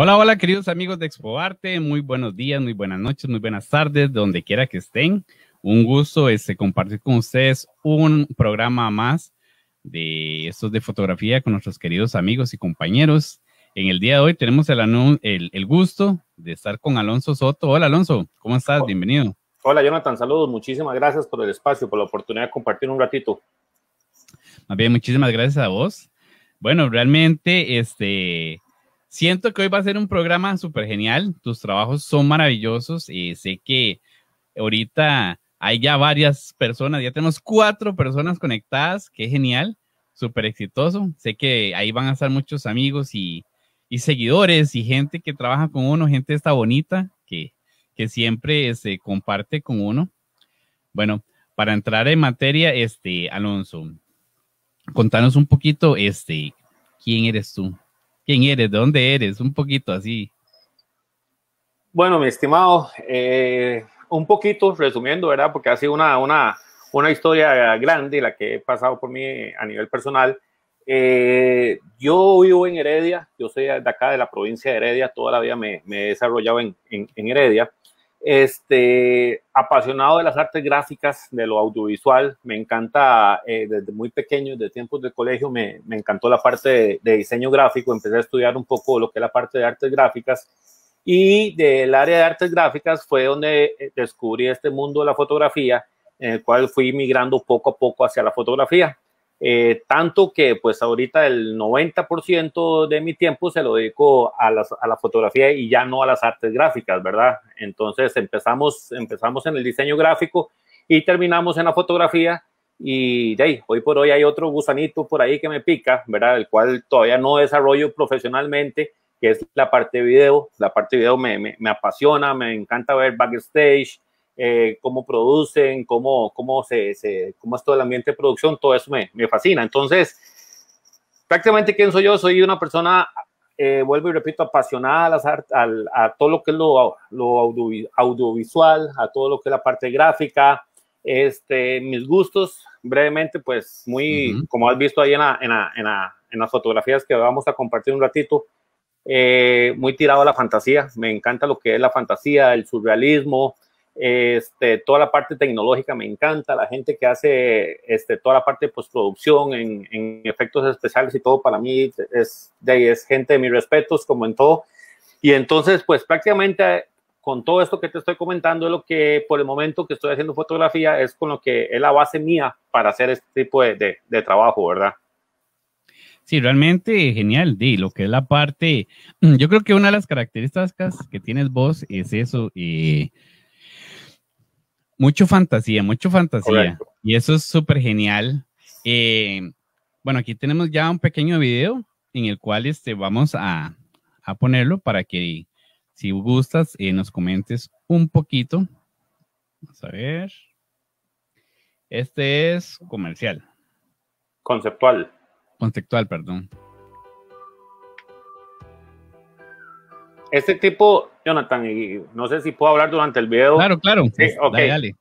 Hola, hola, queridos amigos de Expoarte. Muy buenos días, muy buenas noches, muy buenas tardes, donde quiera que estén. Un gusto este, compartir con ustedes un programa más de estos de fotografía con nuestros queridos amigos y compañeros. En el día de hoy tenemos el, el, gusto de estar con Alonso Soto. Hola, Alonso, ¿cómo estás? Bienvenido. Hola, Jonathan, saludos. Muchísimas gracias por el espacio, por la oportunidad de compartir un ratito. Más bien, muchísimas gracias a vos. Bueno, realmente, este, Siento que hoy va a ser un programa súper genial. Tus trabajos son maravillosos. y sé que ahorita hay ya varias personas, ya tenemos cuatro personas conectadas, qué genial, súper exitoso. Sé que ahí van a estar muchos amigos y, y, seguidores y gente que trabaja con uno, gente esta bonita que, que siempre se comparte con uno. Bueno, para entrar en materia, este, Alonso, contanos un poquito, este, ¿quién eres tú? quién eres, de dónde eres, un poquito así. Bueno, mi estimado, eh, un poquito resumiendo, ¿verdad? Porque ha sido una, una, una historia grande la que he pasado por mí a nivel personal. Eh, yo vivo en Heredia, yo soy de acá de la provincia de Heredia, toda la vida me, me he desarrollado en, en Heredia. Este, apasionado de las artes gráficas, de lo audiovisual, me encanta eh, desde muy pequeño, desde tiempos de colegio, me, me encantó la parte de, de, diseño gráfico, empecé a estudiar un poco lo que es la parte de artes gráficas y del área de artes gráficas fue donde eh, descubrí este mundo de la fotografía, en el cual fui migrando poco a poco hacia la fotografía. Eh, tanto que pues ahorita el 90% de mi tiempo se lo dedico a, a, la fotografía y ya no a las artes gráficas, ¿verdad? Entonces empezamos, empezamos en el diseño gráfico y terminamos en la fotografía y de ahí, hoy por hoy hay otro gusanito por ahí que me pica, ¿verdad? El cual todavía no desarrollo profesionalmente, que es la parte de video. La parte de video me, me apasiona, me encanta ver backstage, eh, cómo producen, cómo, cómo, se, es todo el ambiente de producción, todo eso me, me fascina. Entonces, prácticamente, ¿quién soy yo? Soy una persona, eh, vuelvo y repito, apasionada a, al, a todo lo que es lo, audiovisual, a todo lo que es la parte gráfica, este, mis gustos, brevemente, pues muy, como has visto ahí en, en, en, en, las fotografías que vamos a compartir un ratito, eh, muy tirado a la fantasía. Me encanta lo que es la fantasía, el surrealismo, este, toda la parte tecnológica me encanta, la gente que hace este, toda la parte de postproducción en, efectos especiales y todo, para mí es, es gente de mis respetos, como en todo. Y entonces, pues prácticamente con todo esto que te estoy comentando, es lo que por el momento que estoy haciendo fotografía es con lo que es la base mía para hacer este tipo de, trabajo, ¿verdad? Sí, realmente genial, Di, lo que es la parte, mm, yo creo que una de las características que tienes vos es eso, y eh, mucho fantasía, mucho fantasía. Y eso es súper genial. Eh, bueno, aquí tenemos ya un pequeño video en el cual este, vamos a, ponerlo para que si gustas eh, nos comentes un poquito. Vamos a ver. Este es comercial. Conceptual. Conceptual, perdón. Este tipo Jonathan, y no sé si puedo hablar durante el video. Claro, claro. Sí, pues, okay. dale,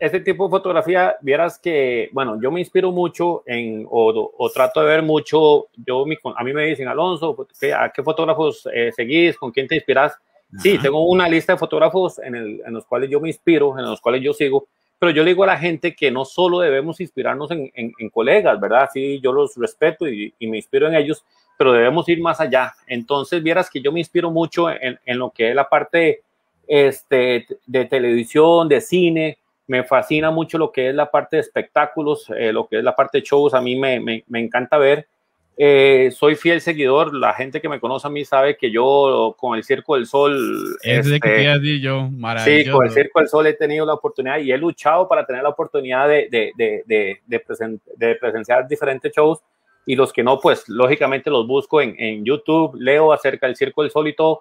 ese tipo de fotografía, vieras que, bueno, yo me inspiro mucho en, o, trato de ver mucho, yo, a mí me dicen, Alonso, ¿a qué fotógrafos eh, seguís? ¿Con quién te inspiras? Sí, tengo una lista de fotógrafos en, los cuales yo me inspiro, en los cuales yo sigo, pero yo le digo a la gente que no solo debemos inspirarnos en, colegas, ¿verdad? Sí, yo los respeto y me inspiro en ellos, pero debemos ir más allá. Entonces, vieras que yo me inspiro mucho en, lo que es la parte este, de televisión, de cine, me fascina mucho lo que es la parte de espectáculos, eh, lo que es la parte de shows, a mí me, encanta ver. Eh, soy fiel seguidor, la gente que me conoce a mí sabe que yo con el Circo del Sol... es de que este, di yo, sí, con el Circo del Sol he tenido la oportunidad y he luchado para tener la oportunidad de, de, de, presenciar diferentes shows y los que no, pues lógicamente los busco en, YouTube, leo acerca del Circo del Sol y todo.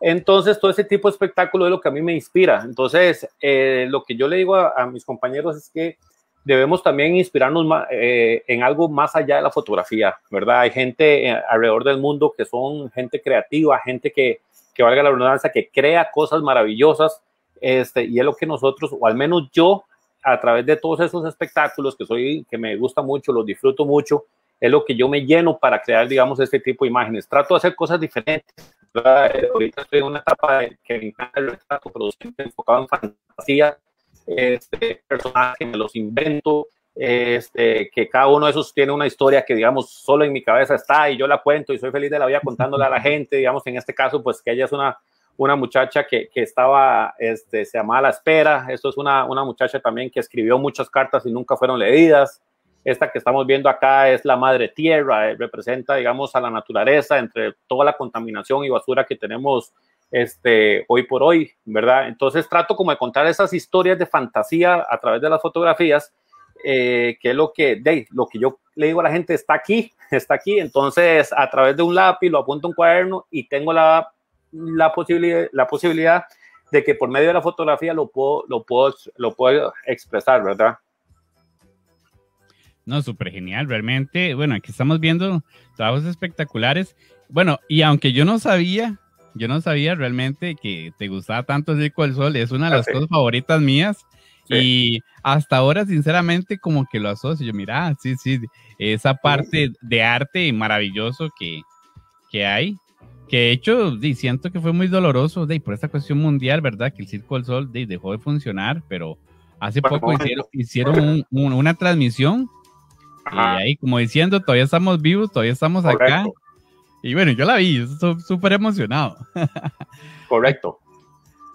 Entonces, todo ese tipo de espectáculo es lo que a mí me inspira. Entonces, eh, lo que yo le digo a, mis compañeros es que debemos también inspirarnos eh, en algo más allá de la fotografía, ¿verdad? Hay gente eh, alrededor del mundo que son gente creativa, gente que, valga la redundancia, que crea cosas maravillosas, este, y es lo que nosotros, o al menos yo, a través de todos esos espectáculos que soy, que me gusta mucho, los disfruto mucho, es lo que yo me lleno para crear, digamos, este tipo de imágenes. Trato de hacer cosas diferentes. Eh, ahorita estoy en una etapa que me encanta el retrato, enfocado en fantasía, este, personajes, me los invento, este, que cada uno de esos tiene una historia que, digamos, solo en mi cabeza está y yo la cuento y soy feliz de la vida contándola a la gente, digamos, en este caso, pues que ella es una, una muchacha que, estaba, este, se llamaba La Espera, esto es una, una muchacha también que escribió muchas cartas y nunca fueron leídas, esta que estamos viendo acá es la madre tierra, eh, representa, digamos, a la naturaleza entre toda la contaminación y basura que tenemos este, hoy por hoy, ¿verdad? Entonces trato como de contar esas historias de fantasía a través de las fotografías, eh, que es lo que, lo que yo le digo a la gente, está aquí, está aquí, entonces a través de un lápiz lo apunto a un cuaderno y tengo la, la, posibilidad, la posibilidad de que por medio de la fotografía lo puedo, lo puedo, lo puedo expresar, ¿verdad? No, súper genial, realmente. Bueno, aquí estamos viendo trabajos espectaculares. Bueno, y aunque yo no sabía, yo no sabía realmente que te gustaba tanto el Circo del Sol, es una de las ah, cosas favoritas mías. Y hasta ahora, sinceramente, como que lo asocio. Yo, mira, ah, sí, sí, esa parte de arte maravilloso que, hay. Que de hecho, sí, siento que fue muy doloroso de, por esta cuestión mundial, ¿verdad? Que el Circo del Sol dejó de funcionar, pero hace poco hicieron, una transmisión y ahí, como diciendo, todavía estamos vivos, todavía estamos acá. Y bueno, yo la vi, súper emocionado. Correcto.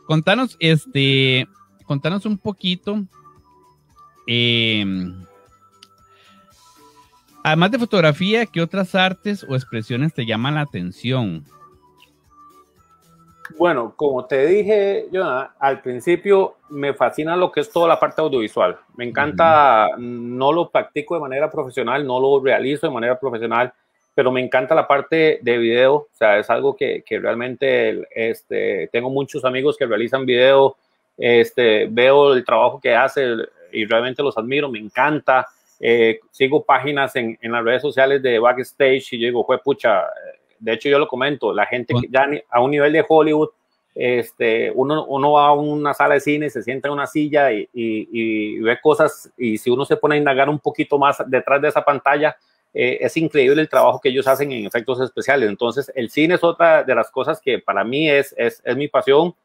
Contanos, este, contanos un poquito. Em, además de fotografía, ¿qué otras artes o expresiones te llaman la atención? Bueno, como te dije, yo al principio me fascina lo que es toda la parte audiovisual. Me encanta, mm, no lo practico de manera profesional, no lo realizo de manera profesional, pero me encanta la parte de video. O sea, es algo que, realmente este, tengo muchos amigos que realizan video, este, veo el trabajo que hace y realmente los admiro, me encanta. Eh, sigo páginas en, las redes sociales de backstage y yo digo, pucha, de hecho yo lo comento, la gente ya a un nivel de Hollywood, este, uno, uno va a una sala de cine, se sienta en una silla y, y, ve cosas, y si uno se pone a indagar un poquito más detrás de esa pantalla, eh, es increíble el trabajo que ellos hacen en efectos especiales. Entonces, el cine es otra de las cosas que para mí es, es, es mi pasión.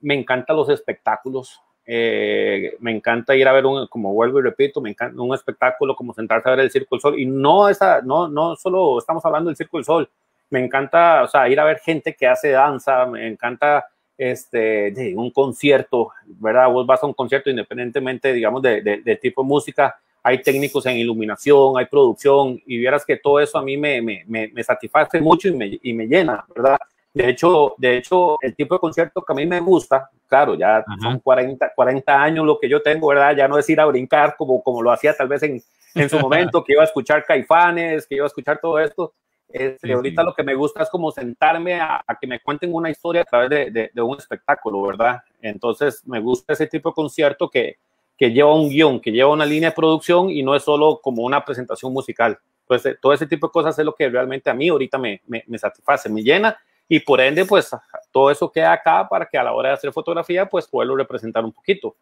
Me encantan los espectáculos. Eh, me encanta ir a ver un, como vuelvo y repito, me encanta un espectáculo como sentarse a ver el Circo del Sol. Y no, esa, no, no solo estamos hablando del Circo del Sol, me encanta, o sea, ir a ver gente que hace danza, me encanta este, un concierto, ¿verdad? Vos vas a un concierto independientemente, digamos, del tipo de música, hay técnicos en iluminación, hay producción, y vieras que todo eso a mí me, me, satisface mucho y me, y llena, ¿verdad? De hecho, de hecho, el tipo de concierto que a mí me gusta, claro, ya son 40, 40 años lo que yo tengo, ¿verdad? Ya no es ir a brincar como, como lo hacía tal vez en, en su momento, que iba a escuchar caifanes, que iba a escuchar todo esto, este, ahorita lo que me gusta es como sentarme a, que me cuenten una historia a través de, un espectáculo, ¿verdad? Entonces me gusta ese tipo de concierto que, lleva un guión, que lleva una línea de producción y no es solo como una presentación musical. Entonces eh, todo ese tipo de cosas es lo que realmente a mí ahorita me, me satisface, me llena y por ende pues todo eso queda acá para que a la hora de hacer fotografía pues poderlo representar un poquito.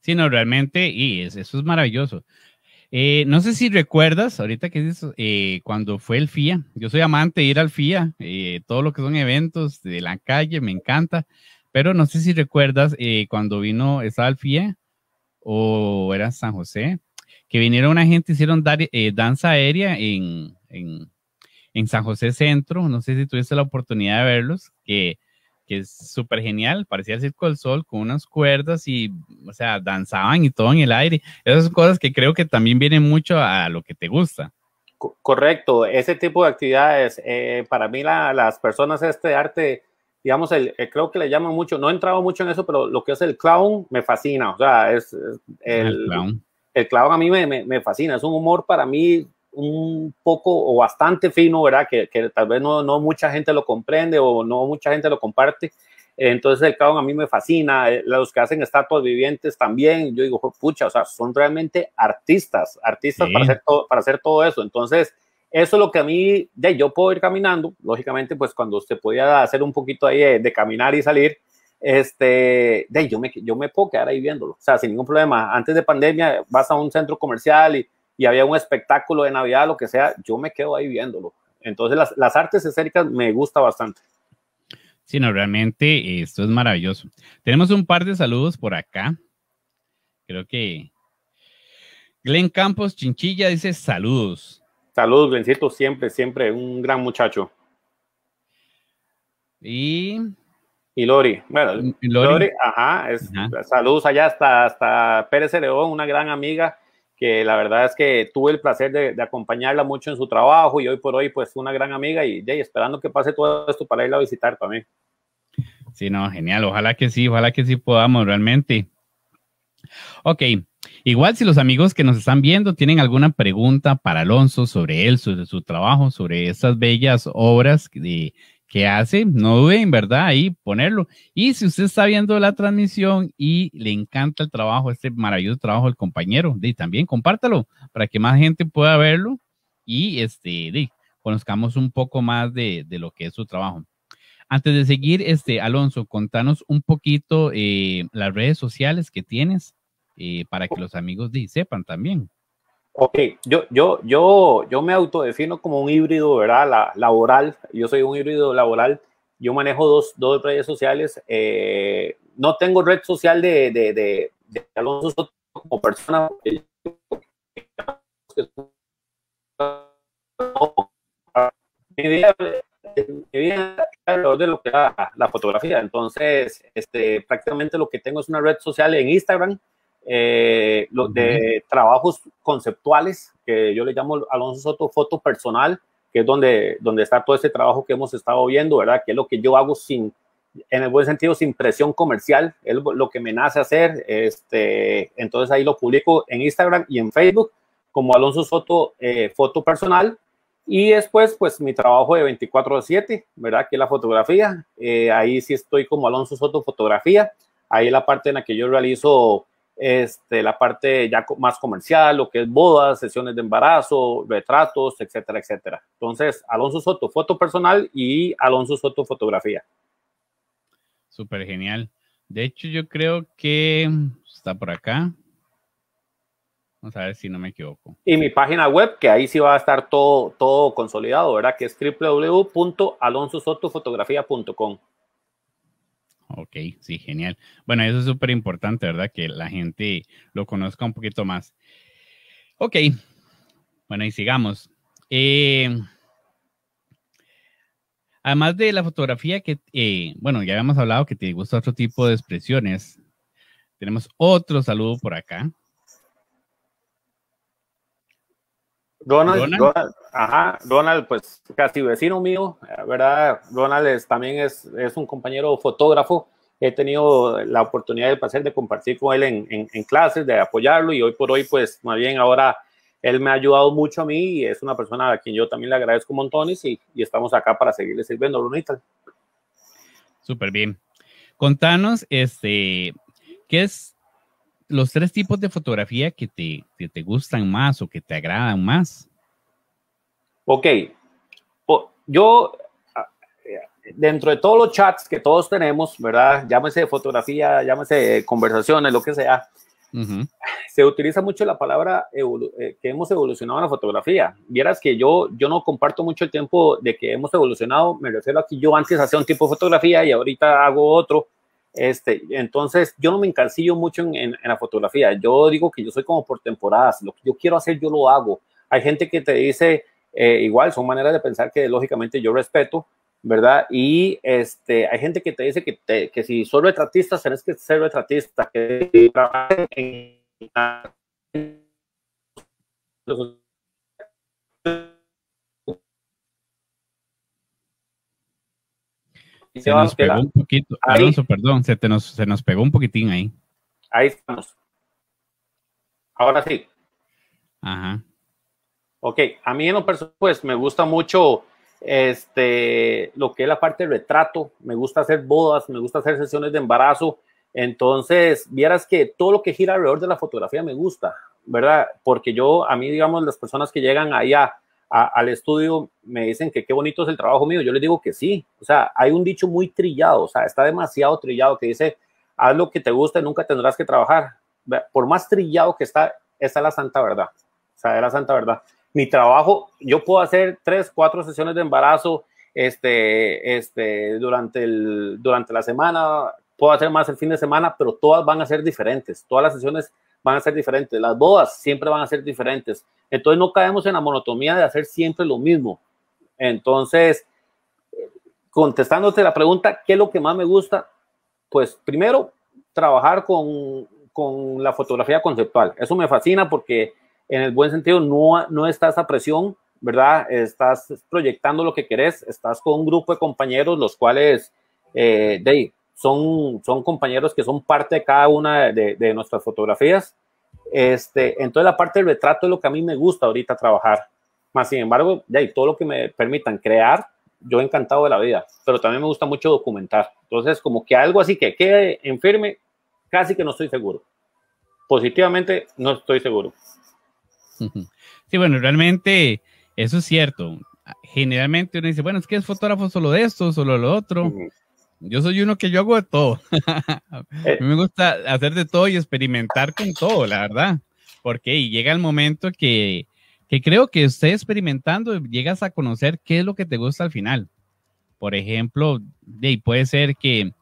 Sí, no, realmente, y eso es maravilloso. Eh, no sé si recuerdas, ahorita que es eso, eh, cuando fue el FIA, yo soy amante de ir al FIA, eh, todo lo que son eventos de la calle, me encanta, pero no sé si recuerdas cuando vino, estaba el FIA o era San José, que vinieron una gente, hicieron dar, danza aérea en, en, San José Centro, no sé si tuviste la oportunidad de verlos, que es súper genial, parecía el Circo del Sol con unas cuerdas y, o sea, danzaban y todo en el aire. Esas cosas que creo que también vienen mucho a lo que te gusta. Correcto, ese tipo de actividades, eh, para mí las personas este arte, digamos, el, eh, creo que le llaman mucho, no he entrado mucho en eso, pero lo que es el clown me fascina, o sea, es, ah, el, clown. a mí me, fascina, es un humor para mí un poco o bastante fino, ¿verdad? Que, que tal vez no, mucha gente lo comprende o no mucha gente lo comparte. Entonces el a mí me fascina, eh, los que hacen estatuas vivientes también, yo digo, pucha, o sea, son realmente artistas, artistas para, hacer todo, eso. Entonces, eso es lo que a mí, de yo puedo ir caminando, lógicamente, pues cuando usted podía hacer un poquito ahí de, caminar y salir, este, de yo me, yo me puedo quedar ahí viéndolo, o sea, sin ningún problema. Antes de pandemia vas a un centro comercial y y había un espectáculo de Navidad, lo que sea, yo me quedo ahí viéndolo. Entonces las, las artes escénicas me gusta bastante. Sí, no, realmente esto es maravilloso. Tenemos un par de saludos por acá. Creo que glenn Campos Chinchilla dice saludos. Saludos, Glencito, siempre, siempre, un gran muchacho. Y. Y Lori. Bueno, Lori, ajá, saludos allá hasta, hasta Pérez León, una gran amiga que la verdad es que tuve el placer de, acompañarla mucho en su trabajo y hoy por hoy pues una gran amiga y, esperando que pase todo esto para irla a visitar también. Sí, no, genial, ojalá que sí, ojalá que sí podamos realmente. Ok, igual si los amigos que nos están viendo tienen alguna pregunta para Alonso sobre él, sobre su trabajo, sobre esas bellas obras de, ¿Qué hace, no duden, ¿verdad? Ahí ponerlo. Y si usted está viendo la transmisión y le encanta el trabajo, este maravilloso trabajo del compañero, también compártalo para que más gente pueda verlo y este, conozcamos un poco más de, lo que es su trabajo. Antes de seguir, este, Alonso, contanos un poquito eh, las redes sociales que tienes eh, para que oh. los amigos sepan también. Ok, yo, yo, yo, yo me autodefino como un híbrido, ¿verdad? La, laboral, yo soy un híbrido laboral, yo manejo dos, dos redes sociales, eh, no tengo red social de, de, de, Alonso Soto como persona, mi vida, mi vida alrededor de lo que da la fotografía. Entonces, este, prácticamente lo que tengo es una red social en Instagram eh, los de trabajos conceptuales, que yo le llamo Alonso Soto foto personal, que es donde, donde está todo ese trabajo que hemos estado viendo, ¿verdad? Que es lo que yo hago sin, en el buen sentido, sin presión comercial, es lo que me nace hacer. Este, entonces ahí lo publico en Instagram y en Facebook como Alonso Soto eh, foto personal. Y después, pues mi trabajo de 24-7, ¿verdad? Que es la fotografía. Eh, ahí sí estoy como Alonso Soto Fotografía. Ahí es la parte en la que yo realizo este, la parte ya más comercial, lo que es bodas, sesiones de embarazo, retratos, etcétera, etcétera. Entonces, Alonso Soto, foto personal y Alonso Soto, fotografía. Súper genial. De hecho, yo creo que está por acá. Vamos a ver si no me equivoco. Y mi página web, que ahí sí va a estar todo, todo consolidado, ¿verdad? Que es www.alonsosotofotografía.com. Ok, sí, genial. Bueno, eso es súper importante, ¿verdad? Que la gente lo conozca un poquito más. Ok, bueno, y sigamos. Eh, además de la fotografía que, eh, bueno, ya habíamos hablado que te gusta otro tipo de expresiones. Tenemos otro saludo por acá. Donald, ajá, Donald, pues casi vecino mío, ¿verdad? Donald es, también es, es, un compañero fotógrafo. He tenido la oportunidad de pasar, de compartir con él en, en, clases, de apoyarlo y hoy por hoy, pues más bien ahora él me ha ayudado mucho a mí y es una persona a quien yo también le agradezco montones y, y estamos acá para seguirle sirviendo, Brunita. Súper bien. Contanos, este, ¿qué es los tres tipos de fotografía que te, te gustan más o que te agradan más. Ok. Yo, eh, dentro de todos los chats que todos tenemos, ¿verdad? Llámese fotografía, llámese conversaciones, lo que sea. Se utiliza mucho la palabra eh, que hemos evolucionado en la fotografía. Vieras que yo, yo no comparto mucho el tiempo de que hemos evolucionado. Me refiero a que yo antes hacía un tipo de fotografía y ahorita hago otro. Este, entonces, yo no me encarcillo mucho en, en, la fotografía. Yo digo que yo soy como por temporadas. Lo que yo quiero hacer, yo lo hago. Hay gente que te dice, eh, igual, son maneras de pensar que lógicamente yo respeto, ¿verdad? Y este, hay gente que te dice que, que si soy retratista, tenés que ser retratista, se nos pegó un poquito, Alonso, perdón, se, nos, pegó un poquitín ahí. Ahí estamos. Ahora sí. Ajá. Ok, a mí en lo pues me gusta mucho este, lo que es la parte de retrato, me gusta hacer bodas, me gusta hacer sesiones de embarazo. Entonces, vieras que todo lo que gira alrededor de la fotografía me gusta, ¿verdad? Porque yo, a mí, digamos, las personas que llegan ahí a, al estudio, me dicen que qué bonito es el trabajo mío. Yo les digo que sí. O sea, hay un dicho muy trillado, o sea, está demasiado trillado que dice, haz lo que te guste, nunca tendrás que trabajar. Por más trillado que está, está es la santa verdad. O sea, es la santa verdad. Mi trabajo, yo puedo hacer tres, cuatro sesiones de embarazo este, este, durante, el, durante la semana, puedo hacer más el fin de semana, pero todas van a ser diferentes. Todas las sesiones van a ser diferentes, las bodas siempre van a ser diferentes. Entonces no caemos en la monotonía de hacer siempre lo mismo. Entonces, contestándote la pregunta, ¿qué es lo que más me gusta? Pues primero, trabajar con, la fotografía conceptual. Eso me fascina porque en el buen sentido no, no está esa presión, ¿verdad? Estás proyectando lo que querés, estás con un grupo de compañeros los cuales, eh, de, son, son compañeros que son parte de cada una de, nuestras fotografías. Este, entonces la parte del retrato es lo que a mí me gusta ahorita trabajar. Más sin embargo, ya y todo lo que me permitan crear, yo he encantado de la vida, pero también me gusta mucho documentar. Entonces, como que algo así que quede en firme, casi que no estoy seguro. Positivamente, no estoy seguro. Sí, bueno, realmente eso es cierto. Generalmente uno dice, bueno, es que es fotógrafo solo de esto, solo de lo otro. Yo soy uno que yo hago de todo. Eh. a mí me gusta hacer de todo y experimentar con todo, la verdad. Porque llega el momento que, creo que usted experimentando llegas a conocer qué es lo que te gusta al final. Por ejemplo, de, puede ser que,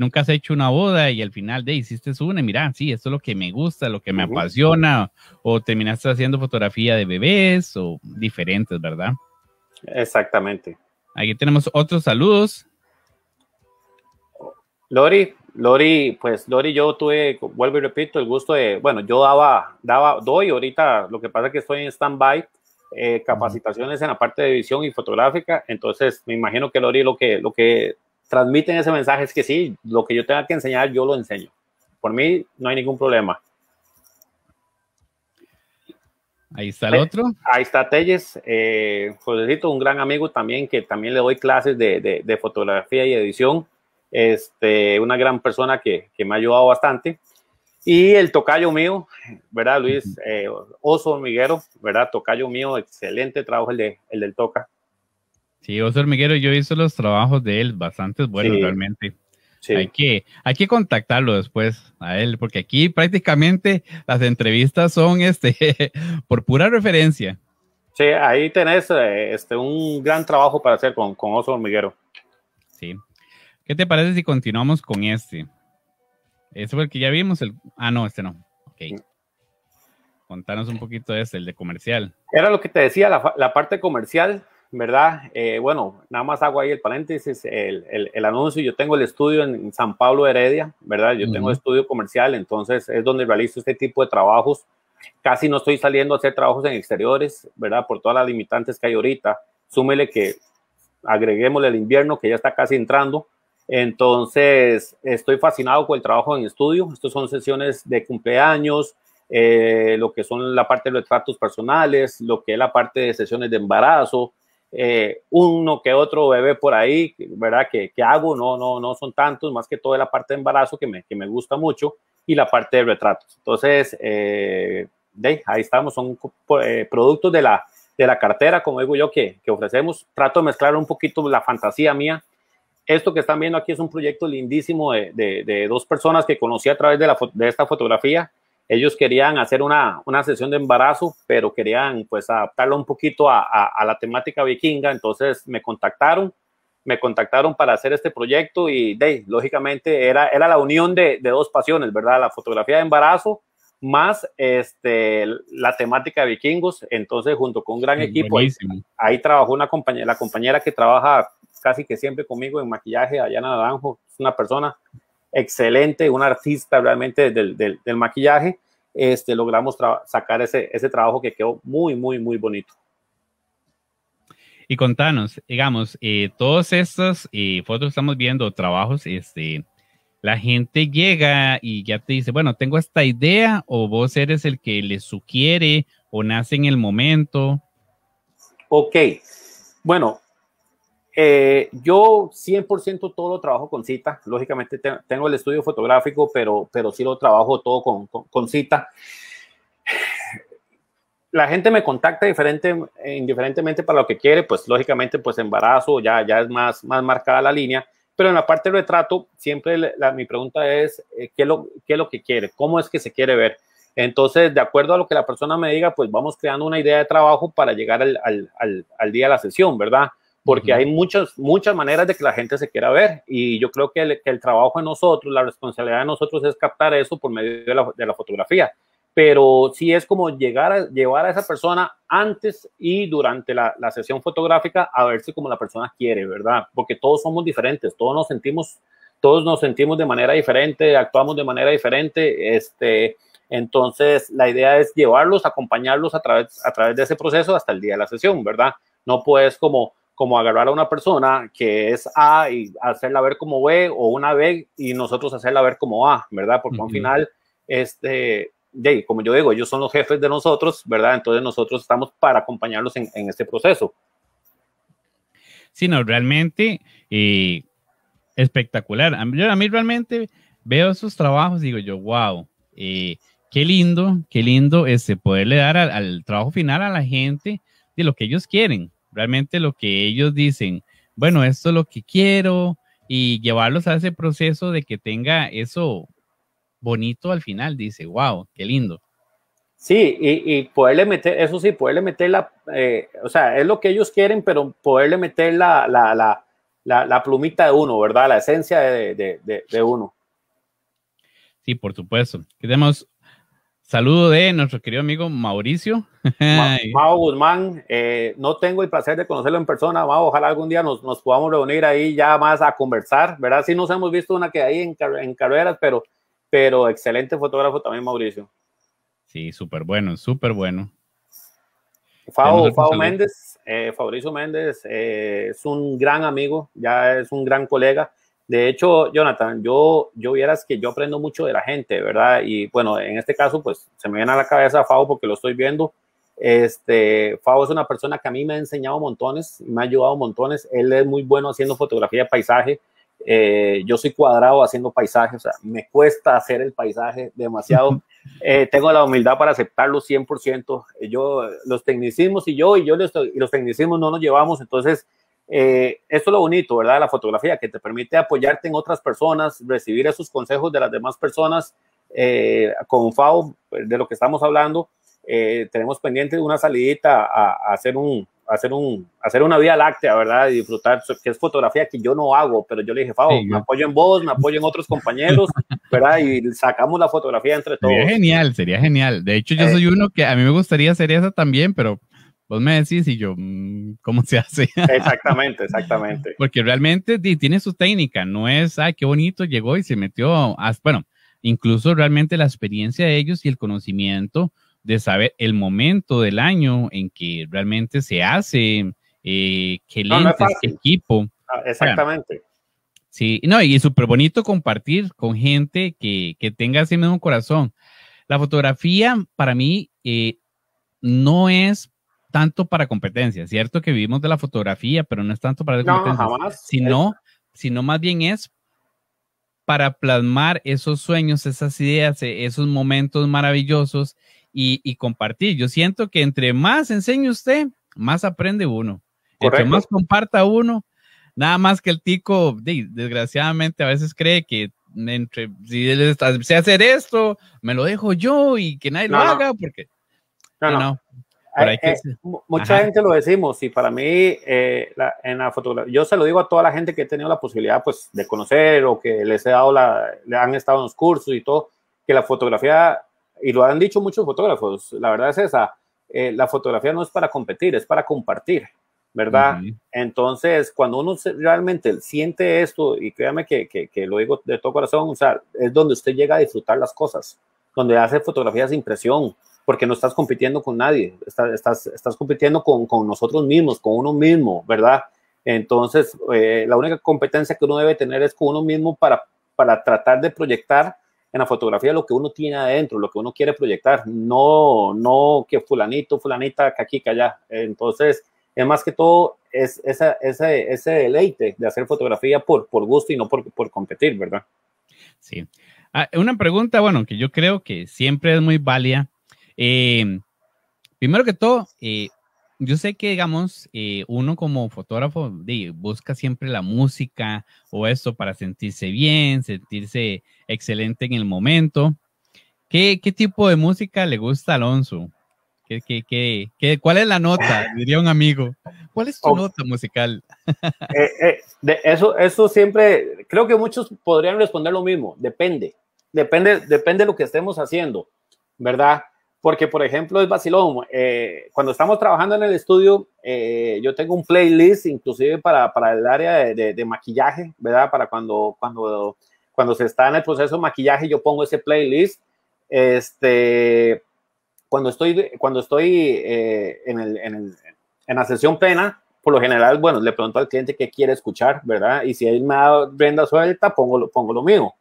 nunca has hecho una boda y al final de hiciste una, mira, sí, esto es lo que me gusta, lo que me apasiona, o terminaste haciendo fotografía de bebés o diferentes, ¿verdad? Exactamente. Aquí tenemos otros saludos. Lori, Lori, pues Lori, yo tuve, vuelvo y repito, el gusto de, bueno, yo daba, daba, doy ahorita, lo que pasa es que estoy en stand-by, eh, capacitaciones en la parte de visión y fotográfica, entonces me imagino que Lori lo que, lo que transmiten ese mensaje es que sí, lo que yo tenga que enseñar, yo lo enseño. Por mí no hay ningún problema. Ahí está el eh, otro. Ahí está Telles, eh, un gran amigo también que también le doy clases de fotografía y edición este, una gran persona que, me ha ayudado bastante. Y el tocayo mío, ¿verdad, Luis? Eh, Oso Hormiguero, ¿verdad? Tocayo mío, excelente trabajo el, el del Toca. Sí, Oso Hormiguero, yo hice los trabajos de él, bastante buenos realmente. Hay, que, hay que contactarlo después a él, porque aquí prácticamente las entrevistas son este, por pura referencia. Sí, ahí tenés eh, este, un gran trabajo para hacer con, con Oso Hormiguero. Sí, ¿Qué te parece si continuamos con este? Eso este fue el que ya vimos. El... Ah, no, este no. Ok. Contanos un poquito de este, el de comercial. Era lo que te decía, la, parte comercial, ¿verdad? Eh, bueno, nada más hago ahí el paréntesis, el, anuncio. Yo tengo el estudio en San Pablo Heredia, ¿verdad? Yo tengo estudio comercial, entonces es donde realizo este tipo de trabajos. Casi no estoy saliendo a hacer trabajos en exteriores, ¿verdad? Por todas las limitantes que hay ahorita. Súmele que agreguémosle el invierno que ya está casi entrando entonces, estoy fascinado con el trabajo en estudio. Estas son sesiones de cumpleaños, eh, lo que son la parte de retratos personales, lo que es la parte de sesiones de embarazo, eh, uno que otro bebé por ahí, ¿verdad? Que, que, hago, no, no, no son tantos, más que toda la parte de embarazo que me, que me gusta mucho y la parte de retratos. Entonces, eh, ahí estamos, son productos de la, de la cartera, como digo yo, que, que ofrecemos. Trato de mezclar un poquito la fantasía mía esto que están viendo aquí es un proyecto lindísimo de, dos personas que conocí a través de, esta fotografía. Ellos querían hacer una, sesión de embarazo, pero querían pues adaptarlo un poquito a, a, la temática vikinga. Entonces me contactaron me contactaron para hacer este proyecto y lógicamente era, era la unión de, dos pasiones, ¿verdad? La fotografía de embarazo más este, la temática de vikingos. Entonces, junto con un gran equipo, ahí, trabajó una compañera, la compañera que trabaja casi que siempre conmigo en maquillaje, Ayana Naranjo, es una persona excelente, un artista realmente del, del, maquillaje, este, logramos sacar ese, ese trabajo que quedó muy, muy, muy bonito. Y contanos, digamos, eh, todos estos, eh, fotos estamos viendo, trabajos, este, la gente llega y ya te dice, bueno, tengo esta idea, o vos eres el que le sugiere, o nace en el momento. Ok, bueno, eh, yo 100% todo lo trabajo con cita. Lógicamente tengo el estudio fotográfico, pero, pero sí lo trabajo todo con, cita. La gente me contacta diferente, indiferentemente para lo que quiere, pues lógicamente pues embarazo ya, ya es más, más marcada la línea, pero en la parte del retrato siempre mi pregunta es eh, ¿qué, es lo, ¿qué lo que quiere? ¿Cómo es que se quiere ver? Entonces, de acuerdo a lo que la persona me diga, pues vamos creando una idea de trabajo para llegar al, al, al día de la sesión, ¿verdad? porque hay muchas, muchas maneras de que la gente se quiera ver y yo creo que el, trabajo de nosotros, la responsabilidad de nosotros es captar eso por medio de la, fotografía, pero sí es como llegar a llevar a esa persona antes y durante la, la, sesión fotográfica a verse como la persona quiere, ¿verdad? Porque todos somos diferentes, todos nos sentimos, todos nos sentimos de manera diferente, actuamos de manera diferente, este, entonces la idea es llevarlos, acompañarlos a través, a través de ese proceso hasta el día de la sesión, ¿verdad? No puedes como como agarrar a una persona que es A y hacerla ver como B o una B y nosotros hacerla ver como A, ¿verdad? Porque al final, este, como yo digo, ellos son los jefes de nosotros, ¿verdad? Entonces nosotros estamos para acompañarlos en, en este proceso. Sí, no, realmente espectacular. A mí, yo, a mí realmente veo esos trabajos y digo yo, wow, eh, qué lindo, qué lindo este, poderle dar al, al trabajo final a la gente de lo que ellos quieren. Realmente lo que ellos dicen, bueno, esto es lo que quiero y llevarlos a ese proceso de que tenga eso bonito al final, dice, wow, qué lindo. Sí, y, poderle meter, eso sí, poderle meter la, eh, o sea, es lo que ellos quieren, pero poderle meter la, la, la, la, plumita de uno, ¿verdad? La esencia de, de, de uno. Sí, por supuesto. Tenemos Saludo de nuestro querido amigo Mauricio. Guzmán, eh, no tengo el placer de conocerlo en persona, ojalá algún día nos, nos, podamos reunir ahí ya más a conversar, ¿verdad? Sí nos hemos visto una que hay en, en carreras, pero, pero excelente fotógrafo también Mauricio. Sí, súper bueno, súper bueno. Fao, Méndez, eh, Fabricio Méndez eh, es un gran amigo, ya es un gran colega de hecho, Jonathan, yo, yo vieras que yo aprendo mucho de la gente, ¿verdad? Y bueno, en este caso, pues se me viene a la cabeza a Fabo porque lo estoy viendo. Este, Fabo es una persona que a mí me ha enseñado montones, me ha ayudado montones. Él es muy bueno haciendo fotografía de paisaje. Eh, yo soy cuadrado haciendo paisajes, o sea, me cuesta hacer el paisaje demasiado. Eh, tengo la humildad para aceptarlo 100%. Yo, los tecnicismos y yo, y yo, los, y los tecnicismos no nos llevamos, entonces eh, esto es lo bonito, ¿verdad? la fotografía, que te permite apoyarte en otras personas, recibir esos consejos de las demás personas. Eh, con FAO, pues, de lo que estamos hablando, eh, tenemos pendiente una salidita a, hacer un, hacer un hacer una vía láctea, ¿verdad? Y disfrutar, que es fotografía que yo no hago, pero yo le dije, Fao me apoyo en vos, me apoyo en otros compañeros, ¿verdad? Y sacamos la fotografía entre todos. Sería genial, sería genial. De hecho, yo soy uno que a mí me gustaría hacer eso también, pero Vos me decís y yo, mm, ¿cómo se hace? Exactamente, exactamente. Porque realmente tiene su técnica, no es, ay, qué bonito, llegó y se metió. bueno, incluso realmente la experiencia de ellos y el conocimiento de saber el momento del año en que realmente se hace, eh, qué no, lentes, equipo. Ah, exactamente. sí, no, y súper bonito compartir con gente que, que, tenga ese mismo corazón. La fotografía para mí eh, no es tanto para competencia. Cierto que vivimos de la fotografía, pero no es tanto para competencia, sino, sino más bien es para plasmar esos sueños, esas ideas, e-, esos momentos maravillosos y, compartir. Yo siento que entre más enseñe usted, más aprende uno. Entre más comparta uno, nada más que el tico, desgraciadamente, a veces cree que entre si él sé hacer esto, me lo dejo yo y que nadie lo haga, porque no. no, eh, mucha gente lo decimos y para mí eh, en la fotografía, yo se lo digo a toda la gente que he tenido la posibilidad pues de conocer o que les he dado la, le han estado en los cursos y todo, que la fotografía, y lo han dicho muchos fotógrafos, la verdad es esa, eh, la fotografía no es para competir, es para compartir, ¿verdad? Entonces, cuando uno realmente siente esto, y créame que, que, lo digo de todo corazón, o es donde usted llega a disfrutar las cosas, donde hace fotografías sin impresión, porque no estás compitiendo con nadie, estás, estás, estás compitiendo con, con, nosotros mismos, con uno mismo, ¿verdad? Entonces, eh, la única competencia que uno debe tener es con uno mismo para, para tratar de proyectar en la fotografía lo que uno tiene adentro, lo que uno quiere proyectar, no, no que fulanito, fulanita, que aquí, que allá. Entonces, es más que todo es esa, ese, ese deleite de hacer fotografía por, por gusto y no por, por competir, ¿verdad? Sí. Ah, una pregunta, bueno, que yo creo que siempre es muy válida eh, primero que todo, eh, yo sé que, digamos, eh, uno como fotógrafo busca siempre la música o esto para sentirse bien, sentirse excelente en el momento. ¿Qué, qué tipo de música le gusta a Alonso? ¿Qué, qué, qué, cuál es la nota? Diría un amigo. ¿Cuál es tu nota musical? eso, eso siempre, creo que muchos podrían responder lo mismo. Depende. Depende, depende de lo que estemos haciendo, ¿verdad? porque por ejemplo es vacilón, eh, cuando estamos trabajando en el estudio, eh, yo tengo un playlist inclusive para, para el área de, maquillaje, ¿verdad? Para cuando, cuando, cuando se está en el proceso de maquillaje, yo pongo ese playlist. Este, cuando estoy, cuando estoy eh, en, el, en, el, en la sesión plena, por lo general, bueno, le pregunto al cliente qué quiere escuchar, ¿verdad? Y si él me dado suelta, pongo, pongo lo mío.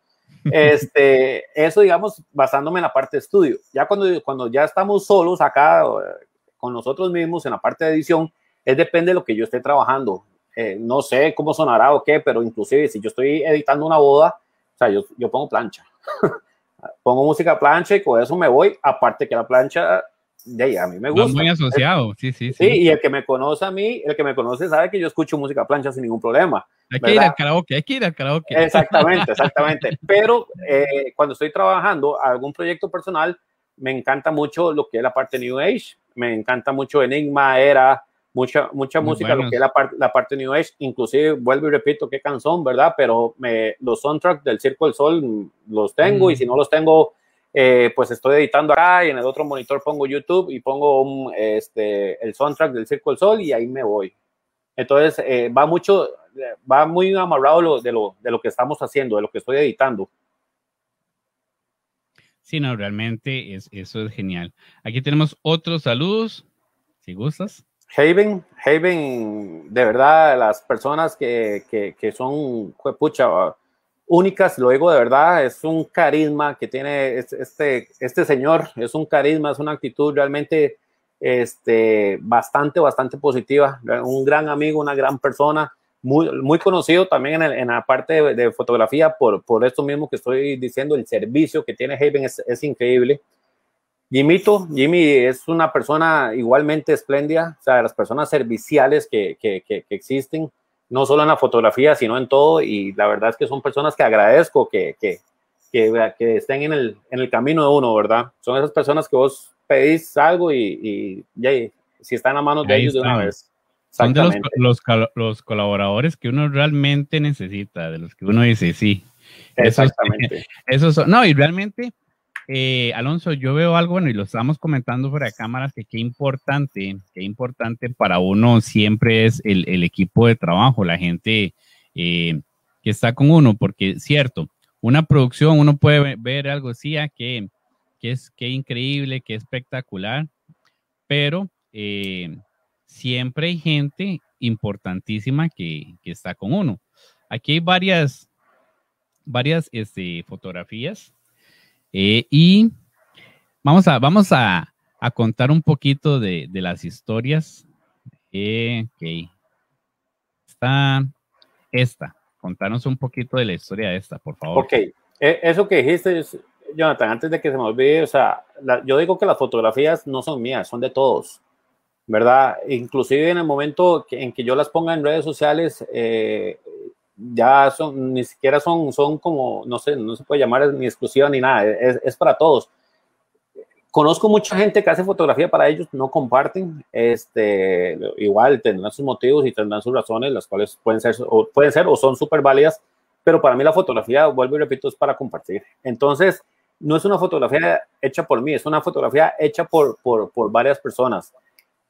Este, eso, digamos, basándome en la parte de estudio. Ya cuando, cuando ya estamos solos acá eh, con nosotros mismos en la parte de edición, es depende de lo que yo esté trabajando. Eh, no sé cómo sonará o qué, pero inclusive si yo estoy editando una boda, o sea, yo, yo pongo plancha. pongo música plancha y con eso me voy. Aparte que la plancha de a mí me gusta. muy asociado, sí, sí, sí, sí. y el que me conoce a mí, el que me conoce sabe que yo escucho música plancha sin ningún problema. Hay que ir al karaoke, hay que ir al karaoke. Exactamente, exactamente. Pero eh, cuando estoy trabajando algún proyecto personal, me encanta mucho lo que es la parte New Age, me encanta mucho Enigma, Era, mucha, mucha música, lo que es la, parte la parte New Age, inclusive vuelvo y repito qué canción, ¿verdad? Pero me, los soundtracks del Circo del Sol los tengo mm. y si no los tengo eh, pues estoy editando acá y en el otro monitor pongo YouTube y pongo este, el soundtrack del Circo del Sol y ahí me voy. Entonces, eh, va mucho, va muy amarrado de, lo, de lo que estamos haciendo, de lo que estoy editando. Sí, no, realmente es, eso es genial. Aquí tenemos otros saludos, si gustas. Haven, Haven, de verdad, las personas que, que, que son, pucha, únicas. lo digo de verdad, es un carisma que tiene este, este señor, es un carisma, es una actitud realmente este, bastante, bastante positiva. Un gran amigo, una gran persona, muy, muy conocido también en, la parte de, fotografía por, por esto mismo que estoy diciendo, el servicio que tiene Haven es, es increíble. Jimito, Jimmy es una persona igualmente espléndida, o sea, de las personas serviciales que, que, que, que existen no solo en la fotografía, sino en todo. Y la verdad es que son personas que agradezco que, que, que, que estén en el, en el, camino de uno, ¿verdad? Son esas personas que vos pedís algo y, y, si están a manos de ellos de una vez. Son de los, los, colaboradores que uno realmente necesita, de los que uno dice sí. Exactamente. Esos, son, no, y realmente eh, Alonso, yo veo algo, bueno, y lo estamos comentando fuera de cámaras, que qué importante, qué importante para uno siempre es el, equipo de trabajo, la gente eh, que está con uno, porque cierto, una producción, uno puede ver algo así, ah, que, es que increíble, que espectacular, pero eh, siempre hay gente importantísima que, está con uno. Aquí hay varias, varias este, fotografías eh, y vamos a, vamos a, a, contar un poquito de, de las historias. Eh, ok. Está esta. Contanos un poquito de la historia de esta, por favor. Ok. Eh, eso que dijiste, Jonathan, antes de que se me olvide, o sea, yo digo que las fotografías no son mías, son de todos. ¿verdad? Inclusive en el momento en que yo las ponga en redes sociales, eh, ya son, ni siquiera son, son como, no sé, no se puede llamar ni exclusiva ni nada, e-, es, es para todos. Conozco mucha gente que hace fotografía para ellos, no comparten, este, igual tendrán sus motivos y tendrán sus razones, las cuales pueden ser o, pueden ser, o son súper válidas, pero para mí la fotografía, vuelvo y repito, es para compartir. Entonces, no es una fotografía hecha por mí, es una fotografía hecha por, por, por varias personas.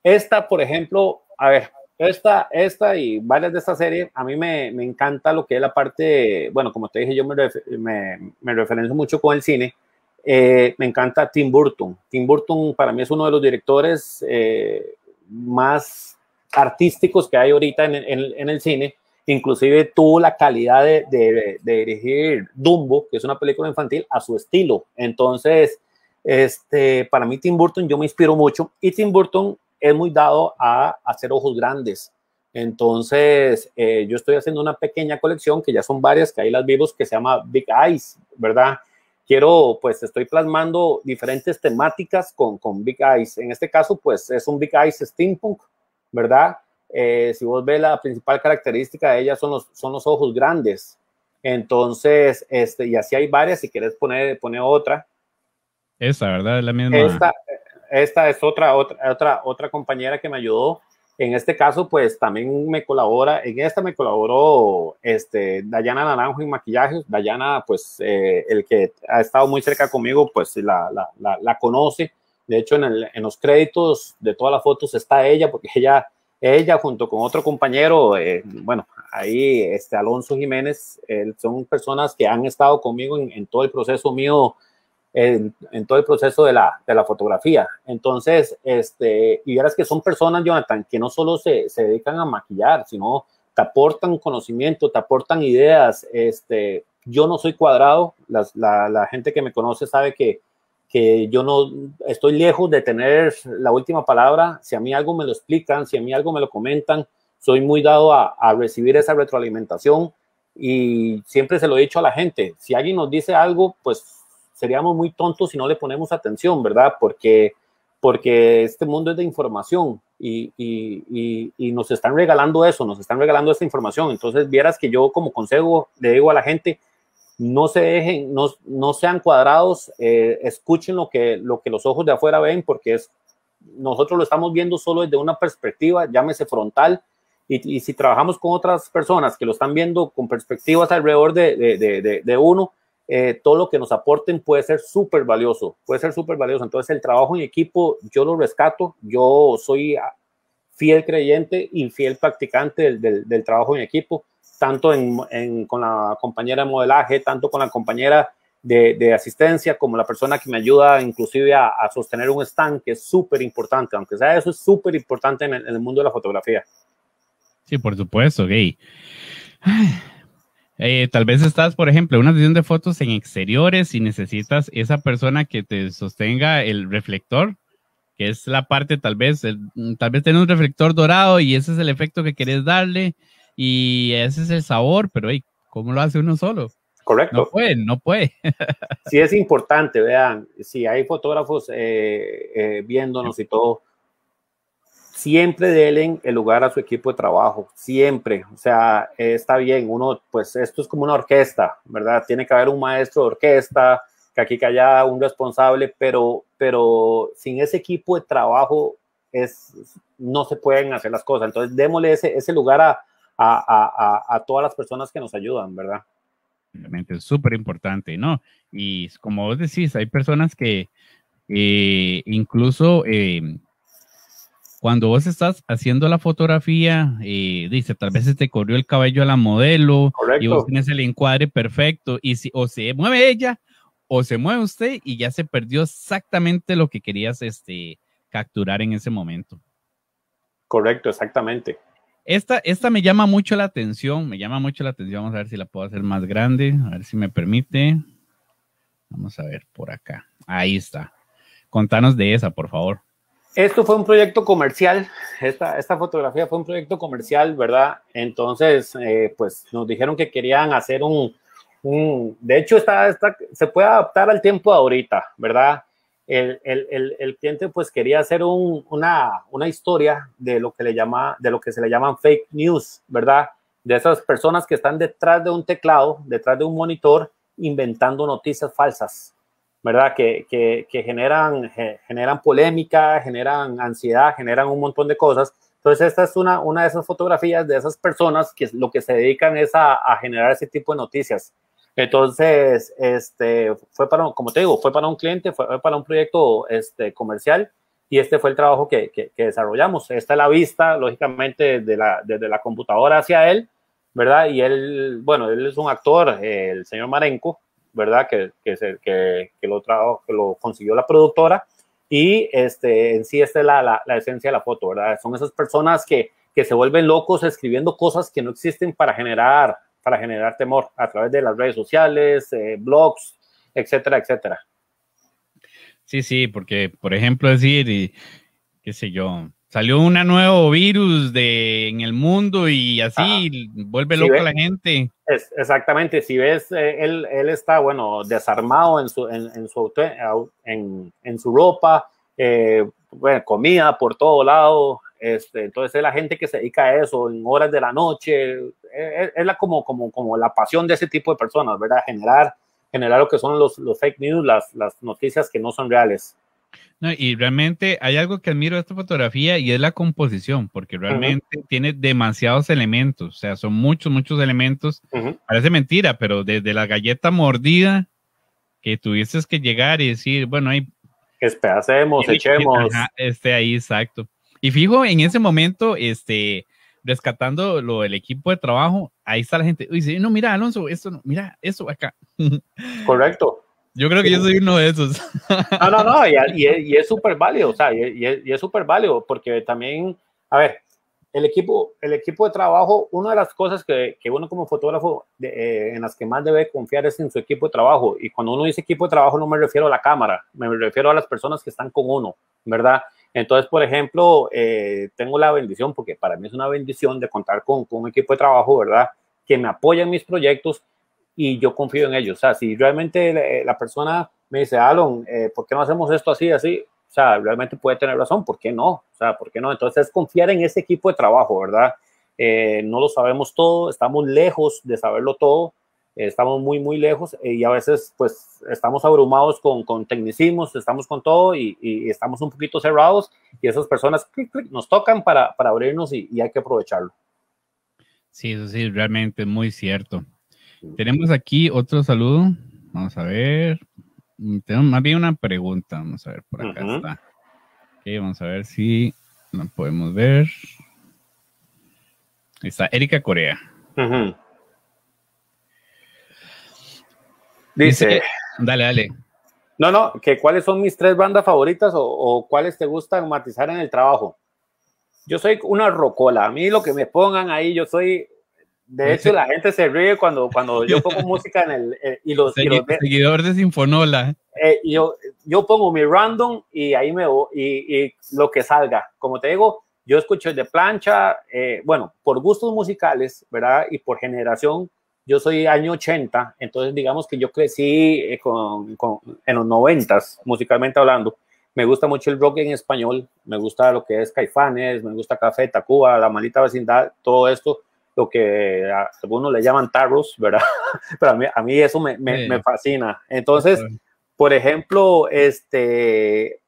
Esta, por ejemplo, a ver, esta, esta y varias de esta serie, a mí me, encanta lo que es la parte, bueno, como te dije, yo me, me, me mucho con el cine. Eh, me encanta Tim Burton. Tim Burton para mí es uno de los directores eh, más artísticos que hay ahorita en, el cine. Inclusive tuvo la calidad de, de, dirigir Dumbo, que es una película infantil, a su estilo. Entonces, este, para mí Tim Burton yo me inspiro mucho. Y Tim Burton es muy dado a hacer ojos grandes. Entonces, eh, yo estoy haciendo una pequeña colección, que ya son varias, que ahí las vivos, que se llama Big Eyes, ¿verdad? Quiero, pues estoy plasmando diferentes temáticas con, con Big Eyes. En este caso, pues es un Big Eyes steampunk, ¿verdad? Eh, si vos ves la principal característica de ella son los, son los ojos grandes. Entonces, este, y así hay varias, si quieres poner, poner otra. Esa, ¿verdad? Es la misma esta es otra, otra, otra, otra compañera que me ayudó. En este caso, pues también me colabora, en esta me colaboró este, Dayana Naranjo en maquillaje. Dayana, pues eh, el que ha estado muy cerca conmigo, pues la, la, conoce. De hecho, en, los créditos de todas las fotos está ella, porque ella, ella junto con otro compañero, eh, bueno, ahí este, Alonso Jiménez, eh, son personas que han estado conmigo en todo el proceso mío en, todo el proceso de la, de la fotografía. Entonces, este, y verás que son personas, Jonathan, que no solo se, se, dedican a maquillar, sino te aportan conocimiento, te aportan ideas. Este, yo no soy cuadrado, la, la, gente que me conoce sabe que, que yo no estoy lejos de tener la última palabra. Si a mí algo me lo explican, si a mí algo me lo comentan, soy muy dado a, a recibir esa retroalimentación. Y siempre se lo he dicho a la gente, si alguien nos dice algo, pues seríamos muy tontos si no le ponemos atención, ¿verdad? Porque, porque este mundo es de información y, y, y, nos están regalando eso, nos están regalando esta información. Entonces, vieras que yo como consejo le digo a la gente, no se dejen, no, no sean cuadrados, eh, escuchen lo que, lo que los ojos de afuera ven, porque es, nosotros lo estamos viendo solo desde una perspectiva, llámese frontal, y, si trabajamos con otras personas que lo están viendo con perspectivas alrededor de, de, de, de uno, eh, todo lo que nos aporten puede ser súper valioso, puede ser súper valioso. Entonces el trabajo en equipo yo lo rescato, yo soy ah, fiel creyente y fiel practicante del, del, trabajo en equipo, tanto en, con la compañera de modelaje, tanto con la compañera de, asistencia, como la persona que me ayuda inclusive a, sostener un stand, que es súper importante, aunque sea eso, es súper importante en, el mundo de la fotografía. Sí, por supuesto, gay. Okay. Eh, tal vez estás, por ejemplo, en una sesión de fotos en exteriores y necesitas esa persona que te sostenga el reflector, que es la parte tal vez, mm, tal vez tenés un reflector dorado y ese es el efecto que querés darle y ese es el sabor, pero ¿cómo lo hace uno solo? Correcto. No puede, no puede. sí es importante, vean, si hay fotógrafos eh, eh, viéndonos y todo, siempre den el lugar a su equipo de trabajo, siempre. O sea, eh, está bien, uno, pues esto es como una orquesta, ¿verdad? Tiene que haber un maestro de orquesta, que aquí que haya un responsable, pero, pero sin ese equipo de trabajo es, no se pueden hacer las cosas. Entonces, démosle ese, lugar a, todas las personas que nos ayudan, ¿verdad? Realmente es súper importante, ¿no? Y como vos decís, hay personas que eh, incluso... Eh, cuando vos estás haciendo la fotografía, y eh, dice, tal vez se te corrió el cabello a la modelo y vos tienes el encuadre perfecto y si o se mueve ella o se mueve usted y ya se perdió exactamente lo que querías este, capturar en ese momento. Correcto, exactamente. Esta, esta me llama mucho la atención, me llama mucho la atención. Vamos a ver si la puedo hacer más grande, a ver si me permite. Vamos a ver por acá. Ahí está. Contanos de esa, por favor. Esto fue un proyecto comercial, esta, fotografía fue un proyecto comercial, ¿verdad? Entonces, eh, pues nos dijeron que querían hacer un, de hecho, está, se puede adaptar al tiempo ahorita, ¿verdad? El, el, cliente pues quería hacer una, una, historia de lo, que le llama, de lo que se le llaman fake news, ¿verdad? De esas personas que están detrás de un teclado, detrás de un monitor, inventando noticias falsas, ¿verdad? Que, que, generan, generan polémica, generan ansiedad, generan un montón de cosas. Entonces, esta es una, una de esas fotografías de esas personas que lo que se dedican es a, generar ese tipo de noticias. Entonces, este, fue para, como te digo, fue para un cliente, fue para un proyecto este, comercial y este fue el trabajo que, desarrollamos. Esta es la vista, lógicamente, de la, desde la computadora hacia él, ¿verdad? Y él, bueno, él es un actor, eh, el señor Marenco, ¿verdad? Que, que, que, lo, que lo consiguió la productora. Y este, en sí, esta es la, esencia de la foto, ¿verdad? Son esas personas que, que se vuelven locos escribiendo cosas que no existen para generar, para generar temor a través de las redes sociales, eh, blogs, etcétera, etcétera. Sí, sí, porque, por ejemplo, decir, y, qué sé yo, salió un nuevo virus de, en el mundo y así ah, vuelve loco la gente. exactamente, si ves, eh, él, él, está, bueno, desarmado en su, en, su, ropa, eh, comida por todo lado. Este, entonces es la gente que se dedica a eso en horas de la noche. E, e, es, la, como, como, como la pasión de ese tipo de personas, ¿verdad? Generar, generar lo que son los, los fake news, las, las noticias que no son reales. No, y realmente hay algo que admiro de esta fotografía y es la composición, porque realmente tiene demasiados elementos, o sea, son muchos, muchos elementos. Parece mentira, pero desde la galleta mordida que tuvieses que llegar y decir, bueno, ahí... hacemos? echemos. este ahí, exacto. Y fijo, en ese momento, este, rescatando lo del equipo de trabajo, ahí está la gente, y dice, no, mira, Alonso, esto no, mira, eso acá. Correcto. Yo creo que yo soy uno de esos. No, no, no, y, es súper válido, o sea, y, es súper válido, porque también, a ver, el equipo, el equipo de trabajo, una de las cosas que, que uno como fotógrafo eh, en las que más debe confiar es en su equipo de trabajo. Y cuando uno dice equipo de trabajo no me refiero a la cámara, me refiero a las personas que están con uno, ¿verdad? Entonces, por ejemplo, eh, tengo la bendición, porque para mí es una bendición de contar con, con un equipo de trabajo, ¿verdad? Que me apoya en mis proyectos, y yo confío en ellos. O sea, si realmente eh, la persona me dice, Alon, eh, ¿por qué no hacemos esto así, así? O sea, realmente puede tener razón, ¿por qué no? O sea, ¿por qué no? Entonces, confiar en ese equipo de trabajo, ¿verdad? Eh, no lo sabemos todo, estamos lejos de saberlo todo, estamos muy, muy lejos y a veces, pues, estamos abrumados con, con tecnicismos, estamos con todo y, estamos un poquito cerrados y esas personas clic, nos tocan para, abrirnos y, hay que aprovecharlo. Sí, eso sí, realmente muy cierto. Tenemos aquí otro saludo. Vamos a ver. Mm, más bien una pregunta. Vamos a ver, por acá está. vamos a ver si la podemos ver. está Erika Corea. Dice, Dale, dale. No, no, que cuáles son mis tres bandas favoritas o, o cuáles te gustan matizar en el trabajo yo soy una rocola. A mí lo que me pongan ahí, yo soy de hecho, la gente se ríe cuando, cuando yo pongo música en el... Eh, y los, de, seguidor de Sinfonola. Eh, yo, yo pongo mi random y ahí me voy, y, y, lo que salga. Como te digo, yo escucho de plancha, eh, bueno, por gustos musicales, ¿verdad? Y por generación, yo soy año 80, entonces digamos que yo crecí eh, con, en los 90, musicalmente hablando. Me gusta mucho el rock en español, me gusta lo que es Caifanes, me gusta Café, Tacuba, La Malita Vecindad, todo esto lo que a algunos le llaman tarros, ¿verdad? Pero a mí, eso me, me, fascina. Entonces, por ejemplo, este,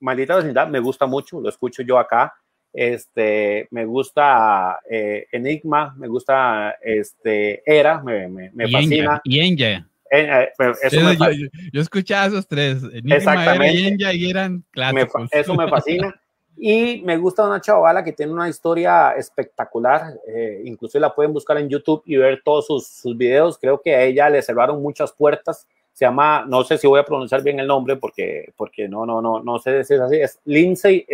Maldita Vecindad me gusta mucho, lo escucho yo acá. Este, me gusta eh, Enigma, me gusta este, Era, me, me fascina. Y Enya. Eh, eh, yo, yo, escuchaba esos tres. Enigma, Exactamente. y Enya y eran clásicos. eso me fascina. Y me gusta una chavala que tiene una historia espectacular, eh, incluso la pueden buscar en YouTube y ver todos sus, sus, videos, creo que a ella le cerraron muchas puertas, se llama, no sé si voy a pronunciar bien el nombre porque, porque no, no, no, no sé si es así, es Lindsay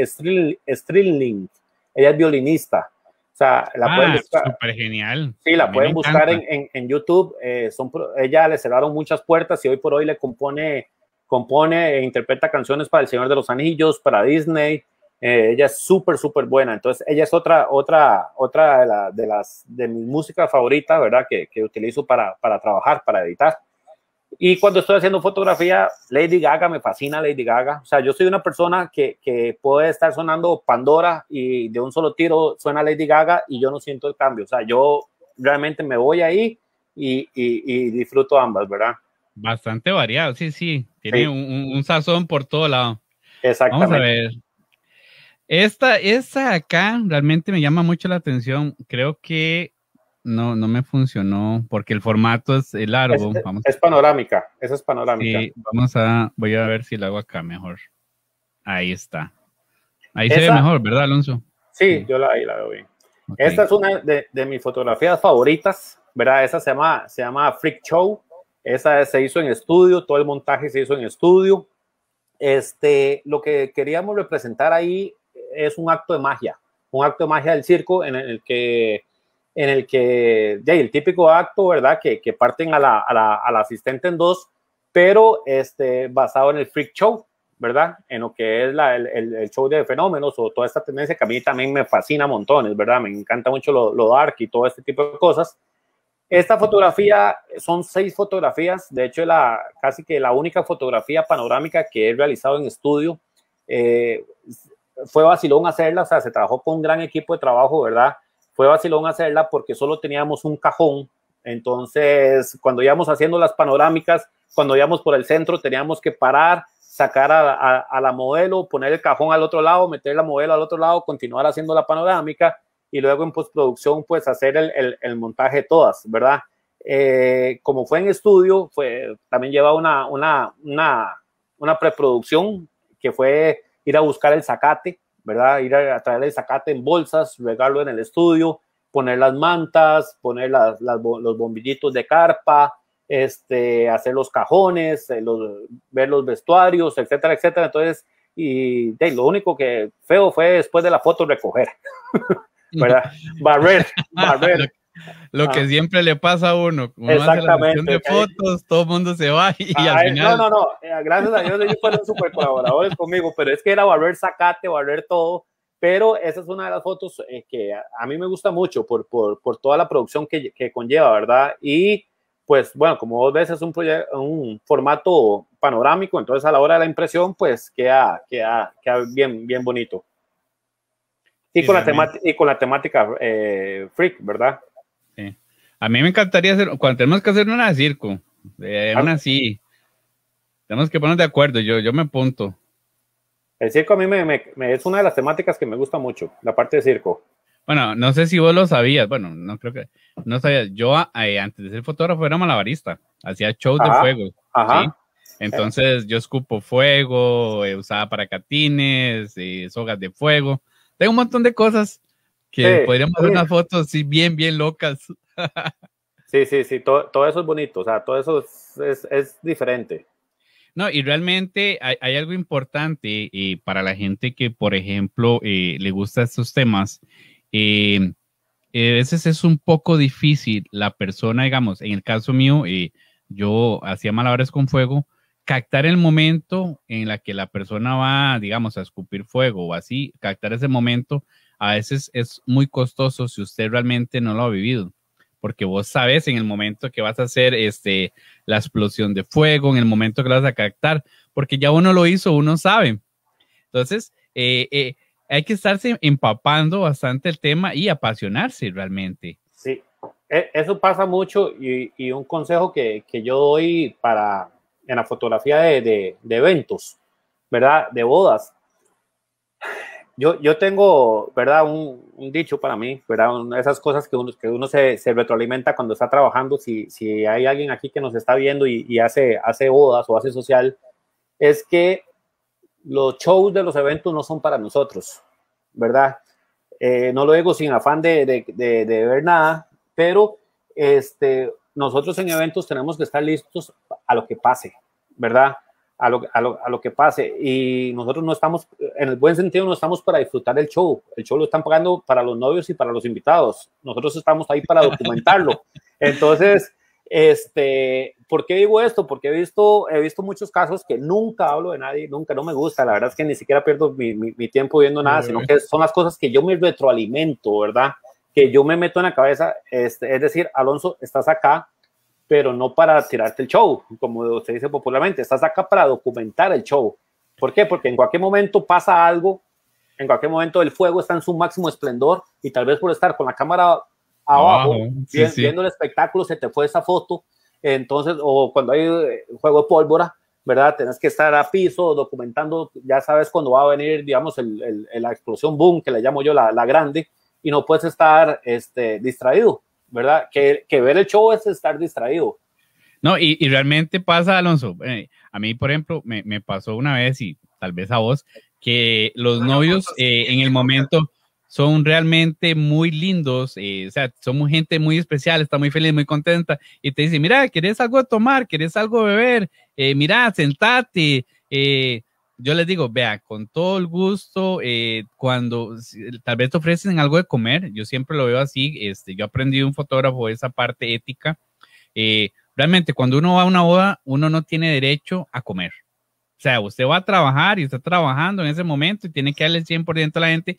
Strilling, ella es violinista, o sea, la pueden ah, buscar. genial. Sí, la pueden buscar en, en, YouTube. Eh, son, ella le cerraron muchas puertas y hoy por hoy le compone, compone e interpreta canciones para El Señor de los Anillos, para Disney, eh, ella es súper, súper buena. Entonces, ella es otra, otra, otra de, la, de las de mi música favorita, ¿verdad? Que, utilizo para, trabajar, para editar. Y cuando estoy haciendo fotografía, Lady Gaga, me fascina Lady Gaga. O sea, yo soy una persona que, que puede estar sonando Pandora y de un solo tiro suena Lady Gaga y yo no siento el cambio. O sea, yo realmente me voy ahí y, y, disfruto ambas, ¿verdad? Bastante variado, sí, sí. Tiene Un, un, sazón por todo lado. Exactamente. Vamos a esta, esta acá realmente me llama mucho la atención. Creo que no, no me funcionó porque el formato es largo. Es, panorámica, esa es panorámica. vamos a, voy a ver si la hago acá mejor. Ahí está. Ahí se ve mejor, ¿verdad, Alonso? Sí, yo la, ahí la veo bien. Esta es una de, mis fotografías favoritas, ¿verdad? Esa se llama, se llama Freak Show. Esa se hizo en estudio, todo el montaje se hizo en estudio. Este, lo que queríamos representar ahí es un acto de magia, un acto de magia del circo en el que, en el que, ya, el típico acto, ¿verdad? Que, que parten a la, a, la, a la, asistente en dos, pero este, basado en el freak show, ¿verdad? En lo que es la, el, el, show de fenómenos o toda esta tendencia que a mí también me fascina montones, ¿verdad? Me encanta mucho lo, lo dark y todo este tipo de cosas. Esta fotografía son seis fotografías, de hecho la casi que la única fotografía panorámica que he realizado en estudio. Eh, fue vacilón hacerla, o sea, se trabajó con un gran equipo de trabajo, ¿verdad? Fue vacilón hacerla porque solo teníamos un cajón, entonces cuando íbamos haciendo las panorámicas, cuando íbamos por el centro, teníamos que parar, sacar a, la modelo, poner el cajón al otro lado, meter la modelo al otro lado, continuar haciendo la panorámica y luego en postproducción, pues hacer el, montaje de todas, ¿verdad? Eh, como fue en estudio, fue, también lleva una, una preproducción que fue ir a buscar el zacate, ¿verdad? Ir a, traer el zacate en bolsas, regarlo en el estudio, poner las mantas, poner los bombillitos de carpa, este, hacer los cajones, eh, los, ver los vestuarios, etcétera, etcétera. Entonces, y de, lo único que feo fue después de la foto recoger, ¿verdad? barrer, barrer. Lo que ah. siempre le pasa a uno. uno Exactamente. Hace de fotos, todo el mundo se va y, al final... No, no, no. Eh, gracias a Dios ellos fueron súper colaboradores conmigo, pero es que era barrer sacate, barrer todo. Pero esa es una de las fotos eh, que a, mí me gusta mucho por, por, por toda la producción que, que, conlleva, ¿verdad? Y pues bueno, como vos ves, es un, un formato panorámico, entonces a la hora de la impresión, pues queda, queda, queda bien, bien bonito. Y, con la y con la temática eh, freak, ¿verdad? A mí me encantaría hacer, cuando tenemos que hacer una de circo, ah. una así, tenemos que ponernos de acuerdo, yo, yo me apunto. El circo a mí me, es una de las temáticas que me gusta mucho, la parte de circo. Bueno, no sé si vos lo sabías, bueno, no creo que, no sabía, yo ah, eh, antes de ser fotógrafo era malabarista, hacía shows de fuego. Entonces yo escupo fuego, eh, usaba paracatines, eh, sogas de fuego, tengo un montón de cosas que podríamos hacer unas fotos así bien, bien locas. sí, sí, sí, todo, todo, eso es bonito, o sea, todo eso es, es, diferente. No, y realmente hay, algo importante eh, para la gente que, por ejemplo, eh, le gusta estos temas. Eh, a veces es un poco difícil la persona, digamos, en el caso mío, yo hacía malabares con fuego, captar el momento en la que la persona va, digamos, a escupir fuego o así, captar ese momento a veces es muy costoso si usted realmente no lo ha vivido, porque vos sabes en el momento que vas a hacer este, la explosión de fuego, en el momento que lo vas a captar, porque ya uno lo hizo, uno sabe. Entonces, eh, eh, hay que estarse empapando bastante el tema y apasionarse realmente. Sí, e, eso pasa mucho y, un consejo que, yo doy para en la fotografía de, de, de eventos, ¿verdad? De bodas yo, tengo, ¿verdad? Un, dicho para mí, ¿verdad? Una de esas cosas que uno, que uno se, retroalimenta cuando está trabajando. Si, hay alguien aquí que nos está viendo y, hace, hace bodas o hace social, es que los shows de los eventos no son para nosotros, ¿verdad? Eh, no lo digo sin afán de, de, ver nada, pero este, nosotros en eventos tenemos que estar listos a lo que pase, ¿verdad? a lo, que pase. Y nosotros no estamos, en el buen sentido, no estamos para disfrutar el show. El show lo están pagando para los novios y para los invitados. Nosotros estamos ahí para documentarlo. Entonces, este, ¿por qué digo esto? Porque he visto, he visto muchos casos que nunca hablo de nadie, nunca, no me gusta. La verdad es que ni siquiera pierdo mi, mi tiempo viendo nada, sino que son las cosas que yo me retroalimento, ¿verdad? Que yo me meto en la cabeza. Este, es decir, Alonso, estás acá pero no para tirarte el show, como se dice popularmente, estás acá para documentar el show. ¿Por qué? Porque en cualquier momento pasa algo, en cualquier momento el fuego está en su máximo esplendor y tal vez por estar con la cámara abajo, viendo, el espectáculo, se te fue esa foto, entonces, o cuando hay eh, juego de pólvora, ¿verdad? Tenés que estar a piso documentando, ya sabes cuando va a venir, digamos, la explosión boom, que le llamo yo la, grande, y no puedes estar este, distraído ¿verdad? Que, que ver el show es estar distraído. No, y, y realmente pasa, Alonso. Eh, a mí, por ejemplo, me, me, pasó una vez, y tal vez a vos, que los novios eh, en el momento son realmente muy lindos, eh, o sea, somos gente muy especial, está muy feliz, muy contenta, y te dice, mira, ¿querés algo a tomar? ¿Querés algo beber? mira, sentate, eh, yo les digo, vea, con todo el gusto, eh, cuando tal vez te ofrecen algo de comer, yo siempre lo veo así, este, yo aprendí de un fotógrafo esa parte ética. Eh, realmente, cuando uno va a una boda, uno no tiene derecho a comer. O sea, usted va a trabajar y está trabajando en ese momento y tiene que darle el 100% a la gente.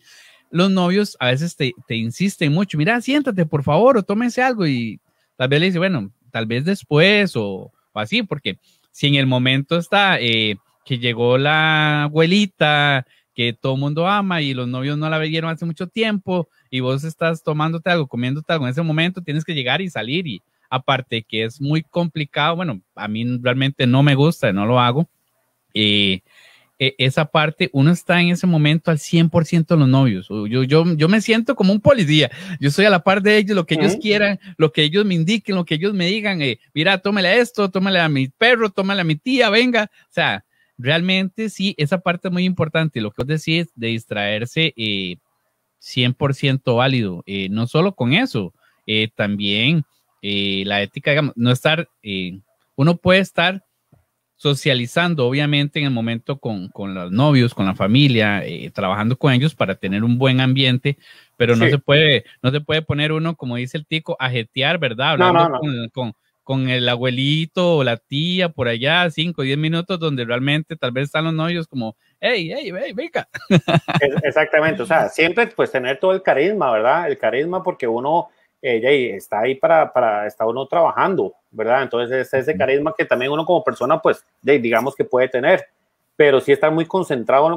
Los novios a veces te, te insisten mucho, mira, siéntate por favor o tómense algo y tal vez le dice, bueno, tal vez después o, así, porque si en el momento está... Eh, que llegó la abuelita que todo mundo ama y los novios no la vieron hace mucho tiempo y vos estás tomándote algo, comiéndote algo en ese momento, tienes que llegar y salir y aparte que es muy complicado, bueno, a mí realmente no me gusta, no lo hago. y eh, e, esa parte, uno está en ese momento al 100% de los novios. Yo, yo, yo me siento como un policía. Yo soy a la par de ellos, lo que ellos quieran, lo que ellos me indiquen, lo que ellos me digan. Eh, mira, tómale esto, tómale a mi perro, tómale a mi tía, venga. O sea, realmente sí, esa parte es muy importante, lo que vos decís de distraerse eh, 100% válido, eh, no solo con eso, eh, también eh, la ética, digamos, no estar, eh, uno puede estar socializando, obviamente, en el momento con, con los novios, con la familia, eh, trabajando con ellos para tener un buen ambiente, pero no se puede, no se puede poner uno, como dice el tico, a jetear, ¿verdad? con con el abuelito o la tía por allá, cinco o diez minutos, donde realmente tal vez están los novios como, hey, hey, hey, venga. Exactamente, o sea, siempre pues tener todo el carisma, ¿verdad? El carisma porque uno eh, está ahí para, para, está uno trabajando, ¿verdad? Entonces es ese carisma que también uno como persona pues digamos que puede tener, pero sí estar muy concentrado en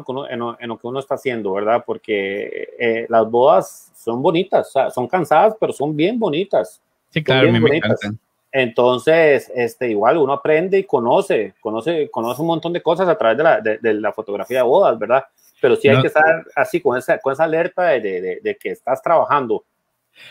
lo que uno, está haciendo, ¿verdad? Porque eh, eh, las bodas son bonitas, son cansadas, pero son bien bonitas. Sí, claro, me encantan. Entonces, este, igual uno aprende y conoce, conoce, conoce un montón de cosas a través de la, fotografía de bodas, ¿verdad? Pero sí hay que estar así, con esa, con esa alerta de, que estás trabajando.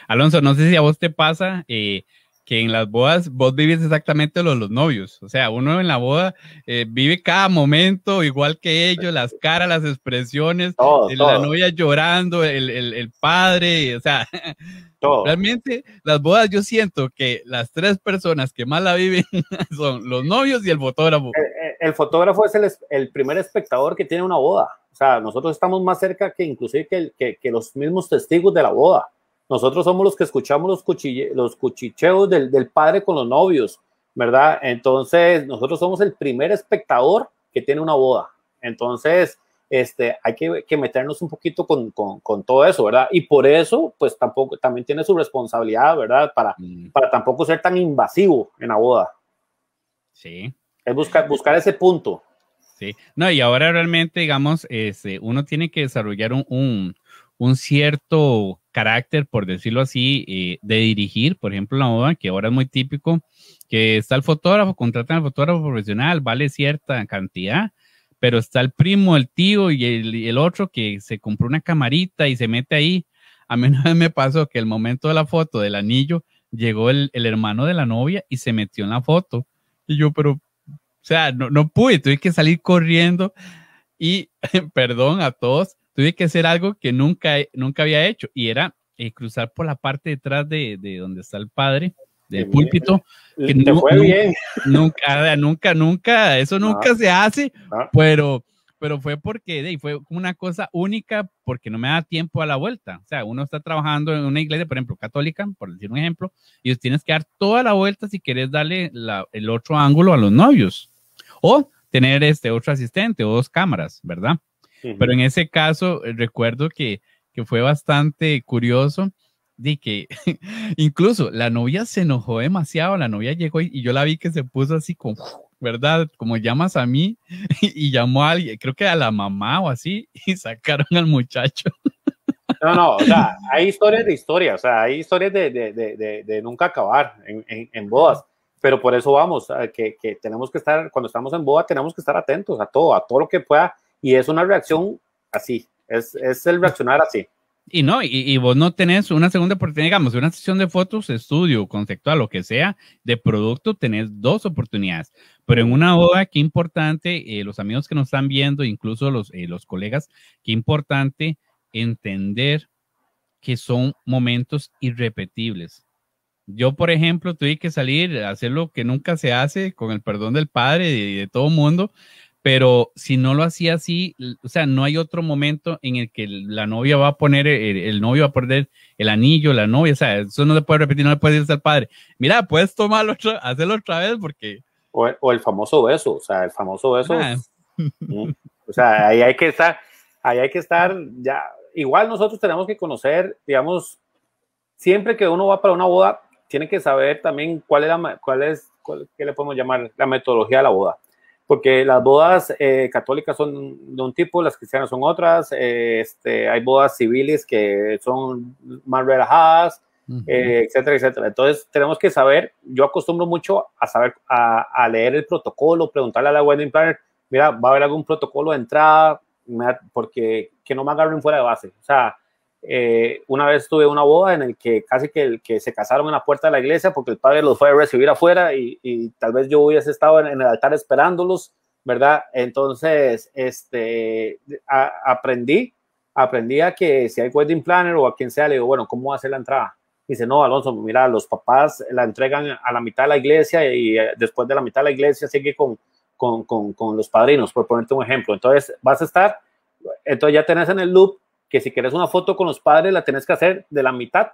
Alonso, no sé si a vos te pasa eh, que en las bodas vos vives exactamente los, los novios. O sea, uno en la boda eh, vive cada momento igual que ellos, las caras, las expresiones, eh, la novia llorando, el, el padre, o sea. Realmente, las bodas yo siento que las tres personas que más la viven son los novios y el fotógrafo. El, fotógrafo es el, primer espectador que tiene una boda. O sea, nosotros estamos más cerca que inclusive que, los mismos testigos de la boda. Nosotros somos los que escuchamos los, cuchicheos del padre con los novios, ¿verdad? Entonces, nosotros somos el primer espectador que tiene una boda. Entonces, este, hay que, meternos un poquito con, todo eso, ¿verdad? Y por eso, pues tampoco, también tiene su responsabilidad, ¿verdad? Para, mm. tampoco ser tan invasivo en la boda. Sí. Es buscar, ese punto. Sí. No, y ahora realmente, digamos, este, uno tiene que desarrollar un, cierto carácter, por decirlo así, eh, de dirigir, por ejemplo, la boda, que ahora es muy típico, que está el fotógrafo, contratan al fotógrafo profesional, vale cierta cantidad, pero está el primo, el tío y el, otro que se compró una camarita y se mete ahí. A mí me pasó que el momento de la foto del anillo llegó el, hermano de la novia y se metió en la foto. Y yo, pero, o sea, no, no pude, tuve que salir corriendo y, perdón a todos, tuve que hacer algo que nunca, nunca había hecho y era eh, cruzar por la parte detrás de, de donde está el padre de púlpito. Que nunca, ah, Nunca, nunca, eso nunca se hace, pero, pero fue porque de, fue una cosa única porque no me da tiempo a la vuelta. O sea, uno está trabajando en una iglesia, por ejemplo, católica, por decir un ejemplo, y tienes que dar toda la vuelta si quieres darle el otro ángulo a los novios o tener este otro asistente o dos cámaras, ¿verdad? Pero en ese caso, eh, recuerdo que, que fue bastante curioso de que incluso la novia se enojó demasiado, la novia llegó y, yo la vi que se puso así como, ¿verdad? Como llamas a mí y, llamó a alguien, creo que a la mamá o así, y sacaron al muchacho. No, no, o sea, hay historias de historias, o sea, hay historias de, de, de, de nunca acabar en, en, en, bodas, pero por eso vamos, que, que, tenemos que estar, cuando estamos en boda, tenemos que estar atentos a todo, a todo lo que pueda, y es una reacción así, es, es el reaccionar así. Y no, y, vos no tenés una segunda oportunidad, digamos, una sesión de fotos, estudio, conceptual, lo que sea, de producto, tenés dos oportunidades. Pero en una boda, qué importante, eh, los amigos que nos están viendo, incluso los, eh, los colegas, qué importante entender que son momentos irrepetibles. Yo, por ejemplo, tuve que salir a hacer lo que nunca se hace, con el perdón del padre y de, de todo mundo, pero si no lo hacía así, o sea, no hay otro momento en el que la novia va a poner, e, e, el, novio va a perder el anillo, la novia, o sea, eso no se puede repetir, no le puede decir al padre, mira, puedes tomarlo, hacerlo otra vez porque... O, el famoso beso, o sea, el famoso beso. Ah. O sea, ahí hay que estar, ahí hay que estar ya, igual nosotros tenemos que conocer, digamos, siempre que uno va para una boda, tiene que saber también cuál es cuál es, qué le podemos llamar la metodología de la boda porque las bodas eh, católicas son de un tipo, las cristianas son otras, eh, este, hay bodas civiles que son más relajadas, eh, etcétera, etcétera. Entonces tenemos que saber, yo acostumbro mucho a saber, a, a leer el protocolo, preguntarle a la wedding planner, mira, va a haber algún protocolo de entrada, porque que no me agarren fuera de base, o sea, eh, una vez tuve una boda en el que casi que, que, se casaron en la puerta de la iglesia porque el padre los fue a recibir afuera y, tal vez yo hubiese estado en, el altar esperándolos, ¿verdad? Entonces, este, aprendí, aprendí a que si hay wedding planner o a quien sea, le digo, bueno, ¿cómo va a ser la entrada? Dice, no, Alonso, mira, los papás la entregan a la mitad de la iglesia y eh, después de la mitad de la iglesia sigue con, con, con, con los padrinos, por ponerte un ejemplo. Entonces, vas a estar, entonces ya tenés en el loop que si quieres una foto con los padres la tenés que hacer de la mitad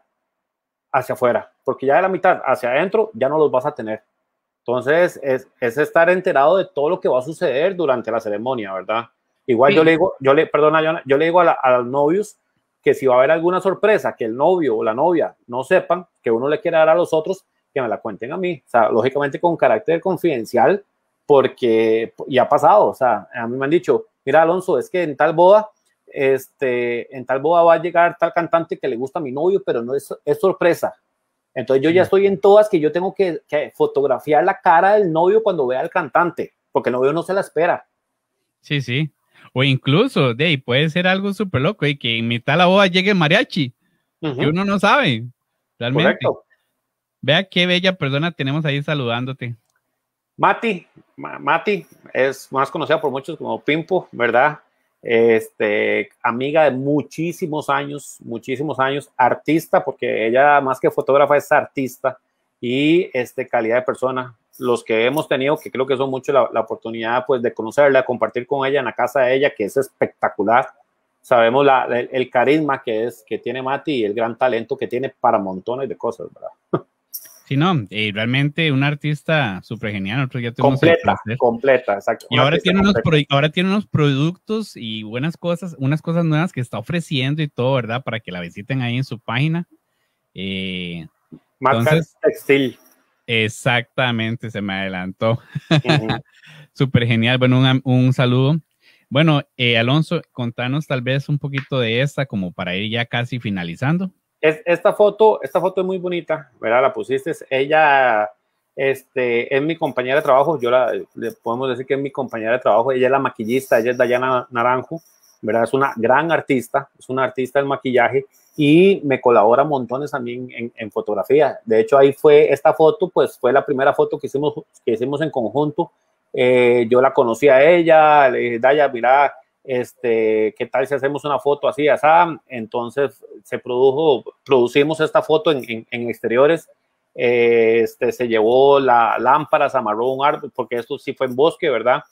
hacia afuera, porque ya de la mitad hacia adentro ya no los vas a tener. Entonces, es, es estar enterado de todo lo que va a suceder durante la ceremonia, ¿verdad? Igual yo le digo, yo le, perdona, yo, le digo a, los novios que si va a haber alguna sorpresa que el novio o la novia no sepan que uno le quiere dar a los otros, que me la cuenten a mí. O sea, lógicamente con carácter confidencial, porque ya ha pasado. O sea, a mí me han dicho, mira, Alonso, es que en tal boda este, en tal boda va a llegar tal cantante que le gusta a mi novio, pero no es, sorpresa. Entonces yo ya estoy en todas que yo tengo que, fotografiar la cara del novio cuando vea al cantante, porque el novio no se la espera. Sí, sí. O incluso, de ahí puede ser algo súper loco y que en mitad de la boda llegue mariachi, Y uno no sabe, realmente. Vea qué bella persona tenemos ahí saludándote. Mati, Mati es más conocida por muchos como Pimpo, ¿verdad? este, amiga de muchísimos años, muchísimos años, artista, porque ella más que fotógrafa es artista y este, calidad de persona. Los que hemos tenido, que creo que son mucho la, oportunidad pues, de conocerla, compartir con ella en la casa de ella, que es espectacular. Sabemos la, el, carisma que, es, que tiene Mati y el gran talento que tiene para montones de cosas, ¿verdad? Sí, no, realmente un artista súper genial. completa, completa, exacto. Y ahora tiene, unos ahora tiene unos productos y buenas cosas, unas cosas nuevas que está ofreciendo y todo, ¿verdad? Para que la visiten ahí en su página. Eh, textil. Exactamente, se me adelantó. súper genial. Bueno, un, un saludo. Bueno, eh, Alonso, contanos tal vez un poquito de esta, como para ir ya casi finalizando esta, foto, esta foto es muy bonita, ¿verdad? La pusiste. Ella este, es mi compañera de trabajo. Yo la, le podemos decir que es mi compañera de trabajo. Ella es la maquillista, ella es Dayana Naranjo, ¿verdad? Es una gran artista, es una artista del maquillaje y me colabora montones también en, en, fotografía. De hecho, ahí fue esta foto, pues fue la primera foto que hicimos, que hicimos en conjunto. Eh, yo la conocí a ella, le dije, Daya, mira, este, ¿qué tal si hacemos una foto así, Entonces se produjo, producimos esta foto en, en, exteriores, eh, este, se llevó la lámpara, se amarró un árbol, porque esto sí fue en bosque, ¿verdad?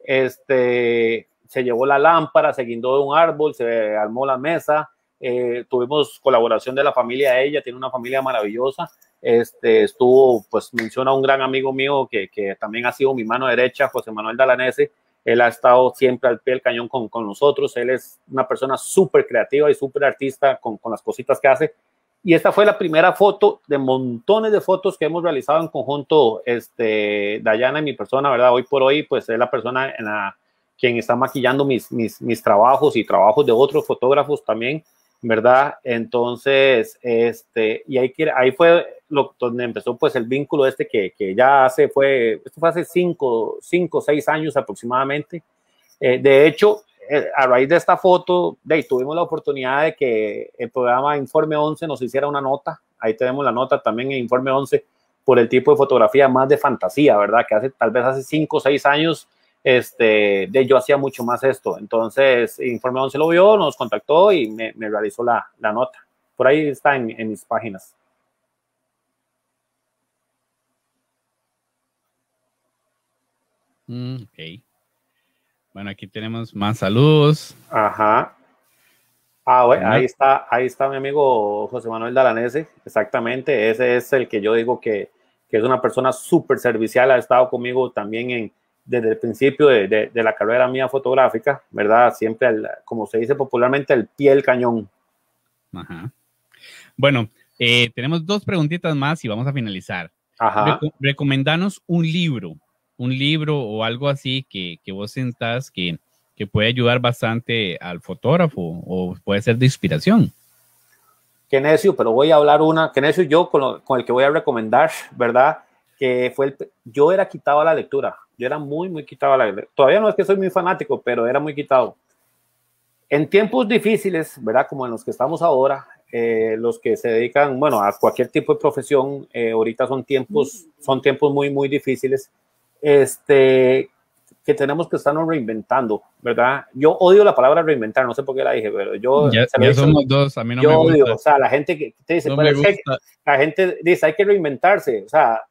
Este, se llevó la lámpara, se guindó de un árbol, se armó la mesa, eh, tuvimos colaboración de la familia de ella, tiene una familia maravillosa, este, estuvo, pues menciona un gran amigo mío que, que también ha sido mi mano derecha, José Manuel Dalanese, él ha estado siempre al pie del cañón con, nosotros. Él es una persona súper creativa y súper artista con, con las cositas que hace. Y esta fue la primera foto de montones de fotos que hemos realizado en conjunto, este, Dayana y mi persona, ¿verdad? Hoy por hoy, pues es la persona en la, quien está maquillando mis, mis, mis trabajos y trabajos de otros fotógrafos también. ¿verdad? Entonces, este, y ahí, fue lo, donde empezó pues el vínculo este que, ya hace, fue, esto fue hace cinco, cinco, seis años aproximadamente. Eh, de hecho, eh, a raíz de esta foto, de tuvimos la oportunidad de que el programa Informe 11 nos hiciera una nota, ahí tenemos la nota también en Informe 11, por el tipo de fotografía más de fantasía, ¿verdad? Que hace tal vez hace cinco o seis años este, de, yo hacía mucho más esto. Entonces, Informe 11 lo vio, nos contactó y me, realizó la, nota. Por ahí está en, mis páginas. Mm, ok. Bueno, aquí tenemos más saludos. Ajá. Ah, bueno, ahí está, ahí está mi amigo José Manuel Dalanese, exactamente, ese es el que yo digo que es una persona súper servicial, ha estado conmigo también en, desde el principio de, la carrera mía fotográfica, ¿verdad? Siempre, como se dice popularmente, el pie del cañón. Ajá. Bueno, eh, tenemos dos preguntitas más y vamos a finalizar. Ajá. recomendanos un libro, un libro o algo así que, que vos sentás que, que puede ayudar bastante al fotógrafo o puede ser de inspiración. Qué necio, pero voy a hablar una, qué necio yo con, con el que voy a recomendar, ¿verdad? Que fue el, yo era quitado a la lectura, yo era muy, muy quitado la Todavía no es que soy muy fanático, pero era muy quitado. En tiempos difíciles, ¿verdad? Como en los que estamos ahora, eh, los que se dedican, bueno, a cualquier tipo de profesión, eh, ahorita son tiempos, son tiempos muy, muy difíciles, este, que tenemos que estarnos reinventando, ¿verdad? Yo odio la palabra reinventar, no sé por qué la dije, pero yo... Ya, somos dos, a mí no yo me gusta. odio, o sea, la gente que te dice, pues la gente dice, hay que reinventarse, o sea,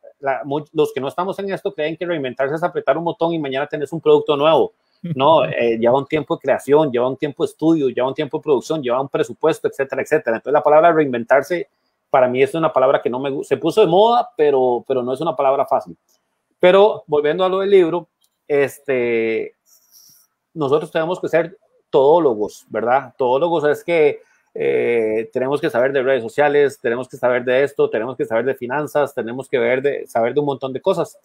los que no estamos en esto creen que reinventarse es apretar un botón y mañana tenés un producto nuevo. No, eh, lleva un tiempo de creación, lleva un tiempo de estudio, lleva un tiempo de producción, lleva un presupuesto, etcétera, etcétera. Entonces la palabra reinventarse para mí es una palabra que no me gusta. Se puso de moda, pero, pero no es una palabra fácil. Pero volviendo a lo del libro, este, nosotros tenemos que ser todólogos, ¿verdad? Todólogos es que eh, tenemos que saber de redes sociales, tenemos que saber de esto, tenemos que saber de finanzas, tenemos que ver de, saber de un montón de cosas.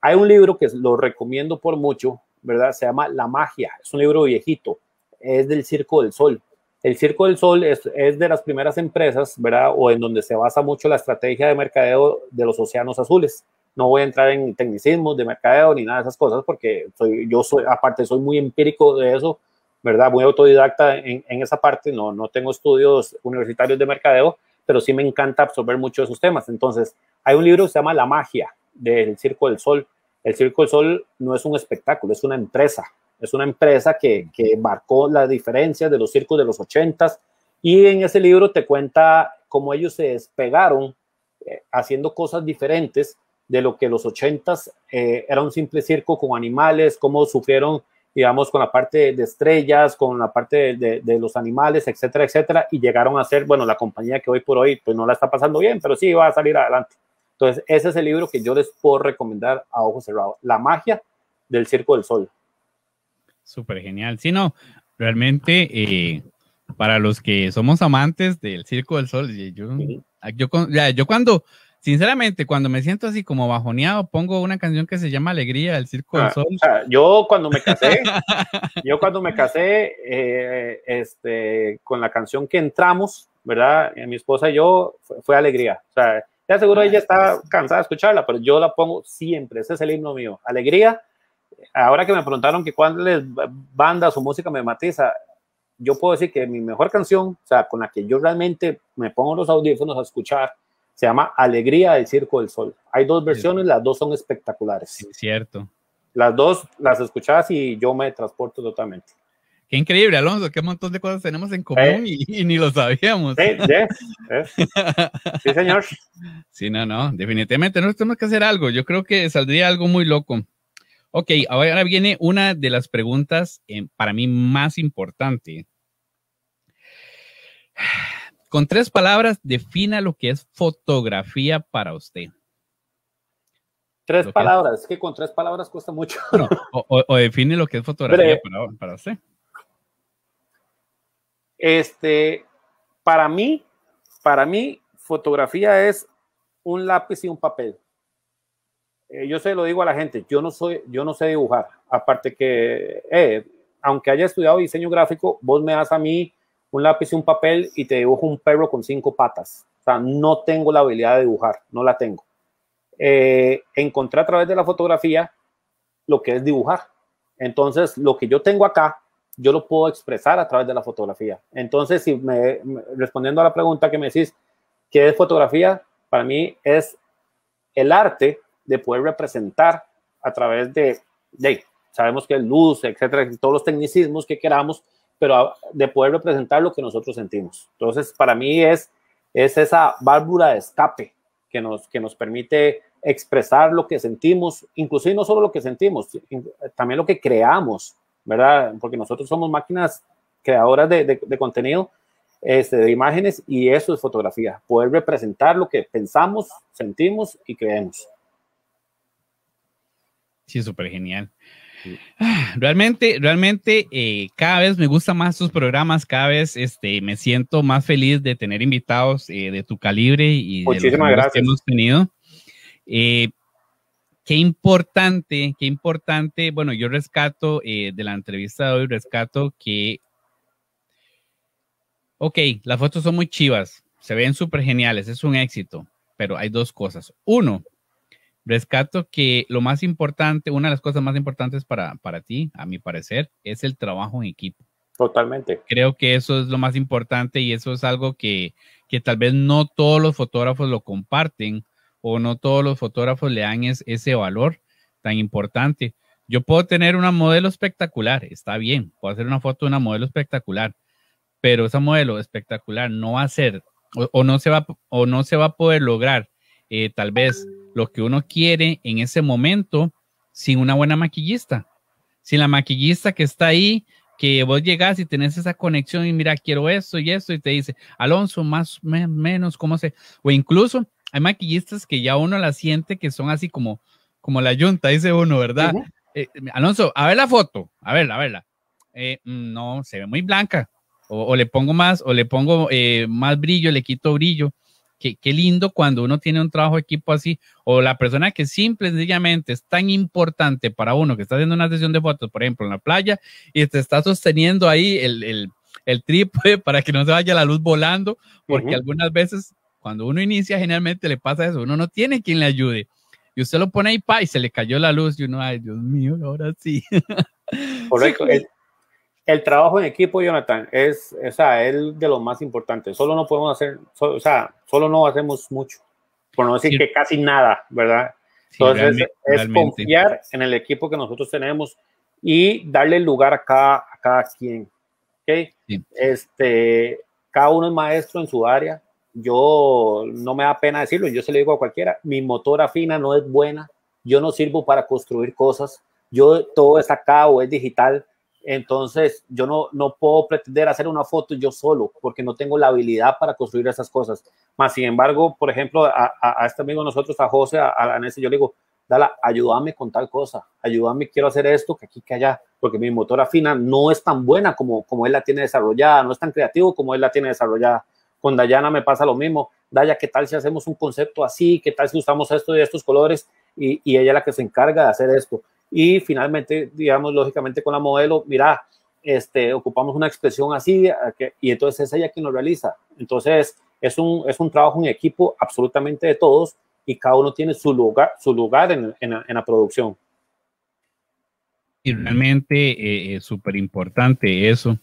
Hay un libro que lo recomiendo por mucho, ¿verdad? Se llama La Magia, es un libro viejito, es del Circo del Sol. El Circo del Sol es, es de las primeras empresas, ¿verdad? O en donde se basa mucho la estrategia de mercadeo de los océanos azules. No voy a entrar en tecnicismos de mercadeo ni nada de esas cosas porque soy, yo soy, aparte soy muy empírico de eso, ¿verdad? Muy autodidacta en, esa parte, no, no tengo estudios universitarios de mercadeo, pero sí me encanta absorber muchos de esos temas. Entonces, hay un libro que se llama La magia del Circo del Sol. El Circo del Sol no es un espectáculo, es una empresa. Es una empresa que, que marcó las diferencias de los circos de los ochentas y en ese libro te cuenta cómo ellos se despegaron eh, haciendo cosas diferentes de lo que los ochentas eh, era un simple circo con animales, cómo sufrieron digamos, con la parte de estrellas, con la parte de, los animales, etcétera, etcétera, y llegaron a ser, bueno, la compañía que hoy por hoy, pues no la está pasando bien, pero sí va a salir adelante. Entonces, ese es el libro que yo les puedo recomendar a ojos cerrados, La magia del Circo del Sol. Súper genial. si no, realmente, eh, para los que somos amantes del Circo del Sol, yo cuando Sinceramente, cuando me siento así como bajoneado, pongo una canción que se llama Alegría del Circo del ah, Sol. Ah, yo cuando me casé, yo cuando me casé, eh, este, con la canción que entramos, ¿verdad? Eh, mi esposa y yo, fue, Alegría. O sea, ya seguro ella está cansada de escucharla, pero yo la pongo siempre. Ese es el himno mío. Alegría. Ahora que me preguntaron que cuáles bandas o música me matiza, yo puedo decir que mi mejor canción, o sea, con la que yo realmente me pongo los audífonos a escuchar se llama Alegría del Circo del Sol. Hay dos versiones, las dos son espectaculares. cierto. Las dos las escuchás y yo me transporto totalmente. Qué increíble, Alonso, qué montón de cosas tenemos en común y, ni lo sabíamos. Sí, sí, sí. señor. Sí, no, no, definitivamente nosotros tenemos que hacer algo. Yo creo que saldría algo muy loco. Ok, ahora viene una de las preguntas eh, para mí más importante. Con tres palabras, defina lo que es fotografía para usted. Tres palabras, es. que con tres palabras cuesta mucho. o, define lo que es fotografía para, usted. Este, para mí, para mí, fotografía es un lápiz y un papel. Eh, yo se lo digo a la gente, yo no soy, yo no sé dibujar. Aparte que, eh, aunque haya estudiado diseño gráfico, vos me das a mí un lápiz y un papel y te dibujo un perro con cinco patas. O sea, no tengo la habilidad de dibujar, no la tengo. Eh, encontré a través de la fotografía lo que es dibujar. Entonces, lo que yo tengo acá, yo lo puedo expresar a través de la fotografía. Entonces, si respondiendo a la pregunta que me decís, ¿qué es fotografía? Para mí es el arte de poder representar a través de, sabemos que luz, etcétera, todos los tecnicismos que queramos, pero de poder representar lo que nosotros sentimos. Entonces, para mí es, es esa válvula de escape que nos, que nos permite expresar lo que sentimos, inclusive no solo lo que sentimos, también lo que creamos, ¿verdad? Porque nosotros somos máquinas creadoras de, contenido, este, de imágenes, y eso es fotografía, poder representar lo que pensamos, sentimos y creemos. Sí, súper genial. Realmente, realmente eh, cada vez me gustan más tus programas, cada vez este, me siento más feliz de tener invitados eh, de tu calibre y de los que hemos tenido. Eh, qué importante, qué importante, bueno, yo rescato de la entrevista de hoy, rescato que, ok, las fotos son muy chivas, se ven súper geniales, es un éxito, pero hay dos cosas. Uno, rescato que lo más importante, una de las cosas más importantes para, para ti, a mi parecer, es el trabajo en equipo. Totalmente. Creo que eso es lo más importante y eso es algo que, que tal vez no todos los fotógrafos lo comparten o no todos los fotógrafos le dan ese valor tan importante. Yo puedo tener una modelo espectacular, está bien, puedo hacer una foto de una modelo espectacular, pero esa modelo espectacular no va a ser o, no, se va, o no se va a poder lograr eh, tal vez lo que uno quiere en ese momento sin una buena maquillista. Sin la maquillista que está ahí, que vos llegás y tenés esa conexión y mira, quiero esto y esto, y te dice, Alonso, más, menos, ¿cómo se? O incluso hay maquillistas que ya uno la siente que son así como, como la yunta, dice uno, ¿verdad? Eh, Alonso, a ver la foto, a verla, a verla. Eh, no, se ve muy blanca. O, le pongo más, o le pongo eh, más brillo, le quito brillo. Qué, lindo cuando uno tiene un trabajo de equipo así, o la persona que simple sencillamente es tan importante para uno que está haciendo una sesión de fotos, por ejemplo, en la playa, y te está sosteniendo ahí el, triple para que no se vaya la luz volando, porque algunas veces cuando uno inicia, generalmente le pasa eso, uno no tiene quien le ayude. Y usted lo pone ahí, pa, y se le cayó la luz, y uno, ay, Dios mío, ahora sí. Sí el trabajo en equipo, Jonathan, es, o de lo más importante. Solo no podemos hacer, o sea, solo no hacemos mucho, por no decir que casi nada, ¿verdad? Entonces, es, confiar en el equipo que nosotros tenemos y darle lugar a cada, quien. ¿okay? Este, cada uno es maestro en su área. Yo no me da pena decirlo, yo se lo digo a cualquiera. Mi motora fina no es buena. Yo no sirvo para construir cosas. Yo todo es acá o es digital entonces, yo no, no puedo pretender hacer una foto yo solo, porque no tengo la habilidad para construir esas cosas. Más sin embargo, por ejemplo, a, este amigo nosotros, a José, a, a yo le digo, Dala, ayúdame con tal cosa, ayúdame, quiero hacer esto, que aquí, que allá, porque mi motora fina no es tan buena como, como él la tiene desarrollada, no es tan creativo como él la tiene desarrollada. Con Dayana me pasa lo mismo. Daya, ¿qué tal si hacemos un concepto así? ¿Qué tal si usamos esto y estos colores? Y, y ella es la que se encarga de hacer esto. Y finalmente, digamos, lógicamente con la modelo, mira, este, ocupamos una expresión así y entonces es ella quien lo realiza. Entonces, es un, es un trabajo en equipo absolutamente de todos y cada uno tiene su lugar, su lugar en, en, la producción. Y realmente eh, es súper importante eso.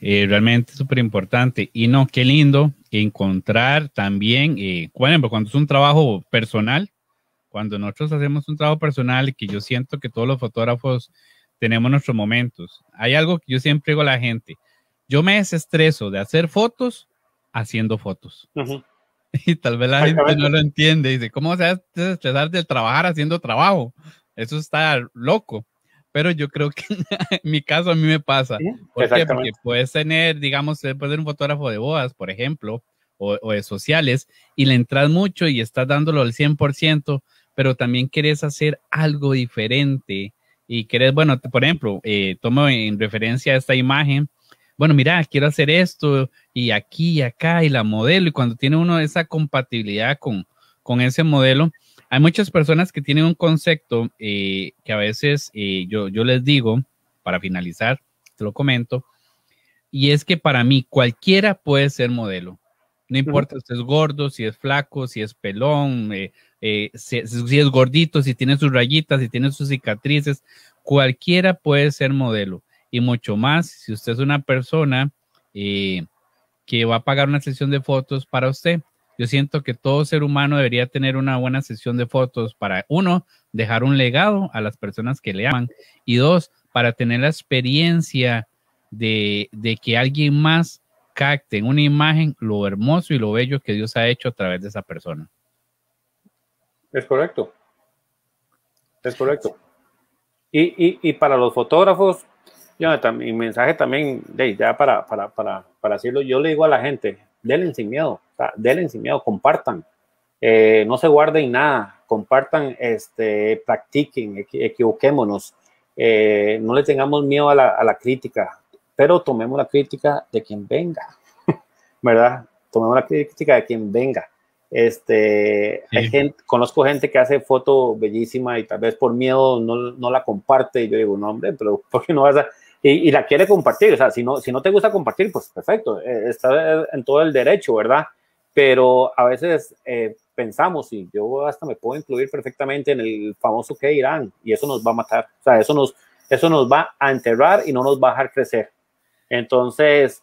Eh, realmente súper importante. Y no, qué lindo encontrar también, eh, cuando es un trabajo personal, cuando nosotros hacemos un trabajo personal y que yo siento que todos los fotógrafos tenemos nuestros momentos. Hay algo que yo siempre digo a la gente, yo me desestreso de hacer fotos haciendo fotos. Y tal vez la gente no lo entiende. y Dice, ¿cómo se va a de trabajar haciendo trabajo? Eso está loco. Pero yo creo que en mi caso a mí me pasa. Porque puedes tener, digamos, puedes ser un fotógrafo de bodas, por ejemplo, o, o, de sociales, y le entras mucho y estás dándolo al 100%, pero también querés hacer algo diferente y querés, bueno, por ejemplo, eh, tomo en referencia a esta imagen, bueno, mira, quiero hacer esto y aquí y acá y la modelo, y cuando tiene uno esa compatibilidad con, con ese modelo, hay muchas personas que tienen un concepto eh, que a veces eh, yo, yo les digo, para finalizar, te lo comento, y es que para mí cualquiera puede ser modelo. No importa si es gordo, si es flaco, si es pelón, eh, si, es gordito, si tiene sus rayitas, si tiene sus cicatrices, cualquiera puede ser modelo. Y mucho más si usted es una persona eh, que va a pagar una sesión de fotos para usted. Yo siento que todo ser humano debería tener una buena sesión de fotos para, uno, dejar un legado a las personas que le aman y dos, para tener la experiencia de, de que alguien más capte en una imagen lo hermoso y lo bello que Dios ha hecho a través de esa persona. Es correcto. Es correcto. Y, para los fotógrafos, Jonathan, mi mensaje también, ya para, para, decirlo, yo le digo a la gente, denle sin miedo, denle sin miedo, compartan, eh, no se guarden nada, compartan, este, practiquen, equivoquémonos, eh, no le tengamos miedo a la, a la, crítica, pero tomemos la crítica de quien venga, ¿verdad? Tomemos la crítica de quien venga. Este, hay gente, conozco gente que hace foto bellísima y tal vez por miedo no, no la comparte. Y yo digo, no, hombre, pero ¿por qué no vas a.? Y, la quiere compartir. O sea, si no, si no te gusta compartir, pues perfecto, eh, está en todo el derecho, ¿verdad? Pero a veces eh, pensamos, y yo hasta me puedo incluir perfectamente en el famoso que irán y eso nos va a matar. O sea, eso nos, eso nos va a enterrar y no nos va a dejar crecer. Entonces,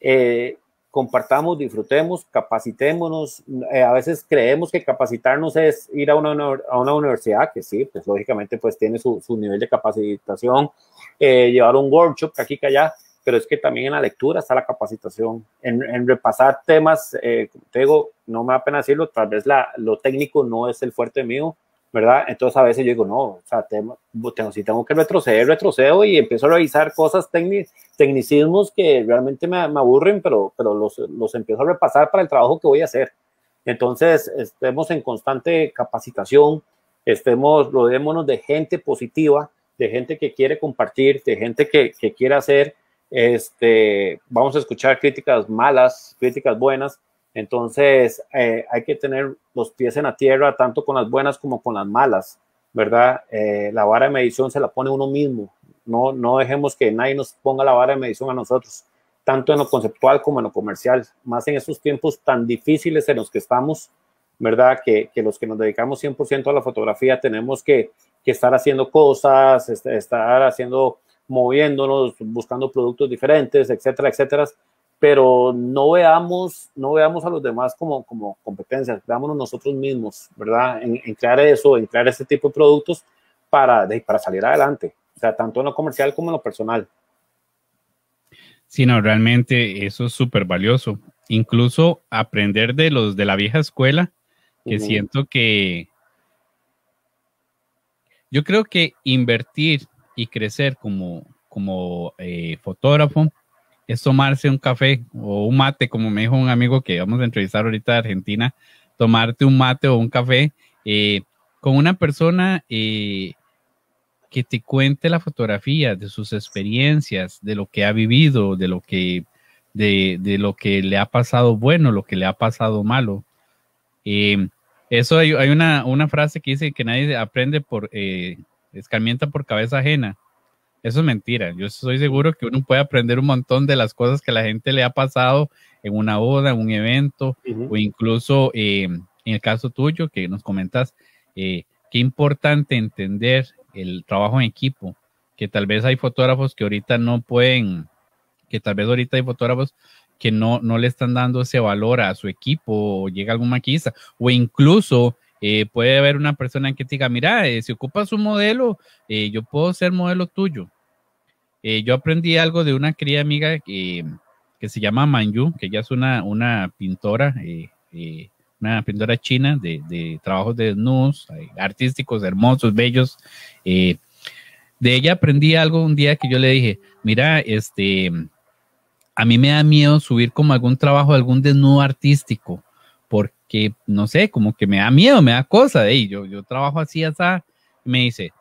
eh, compartamos, disfrutemos, capacitémonos. Eh, a veces creemos que capacitarnos es ir a una, a una universidad, que sí, pues lógicamente pues tiene su, su nivel de capacitación, eh, llevar un workshop aquí y allá, pero es que también en la lectura está la capacitación, en, repasar temas, eh, te digo, no me da pena decirlo, tal vez la, lo técnico no es el fuerte mío, entonces a veces yo digo, no, o sea, tengo, si tengo que retroceder, retrocedo y empiezo a revisar cosas, tecnicismos que realmente me, aburren, pero, pero los, los, empiezo a repasar para el trabajo que voy a hacer. Entonces, estemos en constante capacitación, estemos, rodeémonos de gente positiva, de gente que quiere compartir, de gente que, que quiere hacer, este, vamos a escuchar críticas malas, críticas buenas, entonces, eh, hay que tener los pies en la tierra, tanto con las buenas como con las malas, ¿verdad? Eh, la vara de medición se la pone uno mismo. No, no dejemos que nadie nos ponga la vara de medición a nosotros, tanto en lo conceptual como en lo comercial, más en estos tiempos tan difíciles en los que estamos, ¿verdad? Que, los que nos dedicamos 100% a la fotografía tenemos que, que estar haciendo cosas, estar haciendo moviéndonos, buscando productos diferentes, etcétera, etcétera, pero no veamos, no veamos a los demás como, competencias, veámonos nosotros mismos, ¿verdad? En, crear eso, en crear este tipo de productos para, salir adelante, o sea, tanto en lo comercial como en lo personal. Sí, no, realmente eso es súper valioso. Incluso aprender de los de la vieja escuela, que siento que yo creo que invertir y crecer como, eh, fotógrafo es tomarse un café o un mate, como me dijo un amigo que vamos a entrevistar ahorita de Argentina, tomarte un mate o un café eh, con una persona eh, que te cuente la fotografía de sus experiencias, de lo que ha vivido, de lo que, de, de lo que le ha pasado bueno, lo que le ha pasado malo. Eh, eso hay, una, una, frase que dice que nadie aprende por, escarmienta por cabeza ajena. Eso es mentira. Yo estoy seguro que uno puede aprender un montón de las cosas que la gente le ha pasado en una boda, en un evento, o incluso em, en el caso tuyo, que nos comentas, eh, qué importante entender el trabajo en equipo, que tal vez hay fotógrafos que ahorita no pueden, que tal vez ahorita hay fotógrafos que no, no le están dando ese valor a su equipo, o llega algún maquillista, o incluso eh, puede haber una persona que te diga, mira, eh, si ocupas un modelo, eh, yo puedo ser modelo tuyo. yo aprendí algo de una querida amiga que, se llama Manju que ella es una, una pintora, una pintora china de, de trabajos de desnudos, artísticos, hermosos, bellos. de ella aprendí algo un día que yo le dije, mira, este, a mí me da miedo subir como algún trabajo, algún desnudo artístico que no sé, como que me da miedo, me da cosa. De Yo, trabajo así, hasta me dice,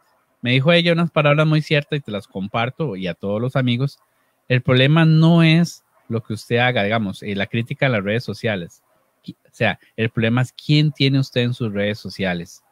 me dijo ella unas palabras muy ciertas y te las comparto y a todos los amigos. El problema no es lo que usted haga, digamos, eh, la crítica a las redes sociales. O sea, el problema es quién tiene usted en sus redes sociales.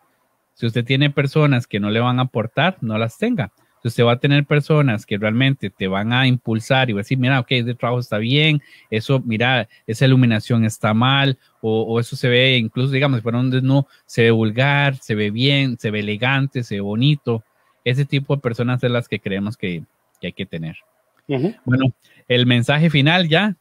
Si usted tiene personas que no le van a aportar, no las tenga usted va a tener personas que realmente te van a impulsar y va a decir, mira, ok, este trabajo está bien, eso, mira, esa iluminación está mal, o, eso se ve, incluso, digamos, para donde no, se ve vulgar, se ve bien, se ve elegante, se ve bonito. Ese tipo de personas es las que creemos que, hay que tener. Bueno, el mensaje final ya.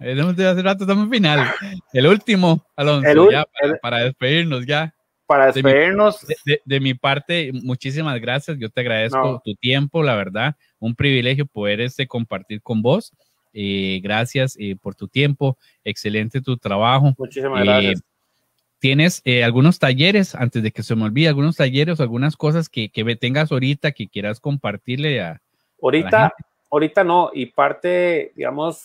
Eh, hace rato estamos final. El último, Alonso, ya, para despedirnos ya para despedirnos. De, mi parte, muchísimas gracias. Yo te agradezco tu tiempo, la verdad. Un privilegio poder este, compartir con vos. Eh, gracias eh, por tu tiempo. Excelente tu trabajo. Muchísimas eh, gracias. Tienes algunos talleres, antes de que se me olvide, algunos talleres, algunas cosas que, que tengas ahorita que quieras compartirle a. Ahorita, ahorita no, y parte, digamos,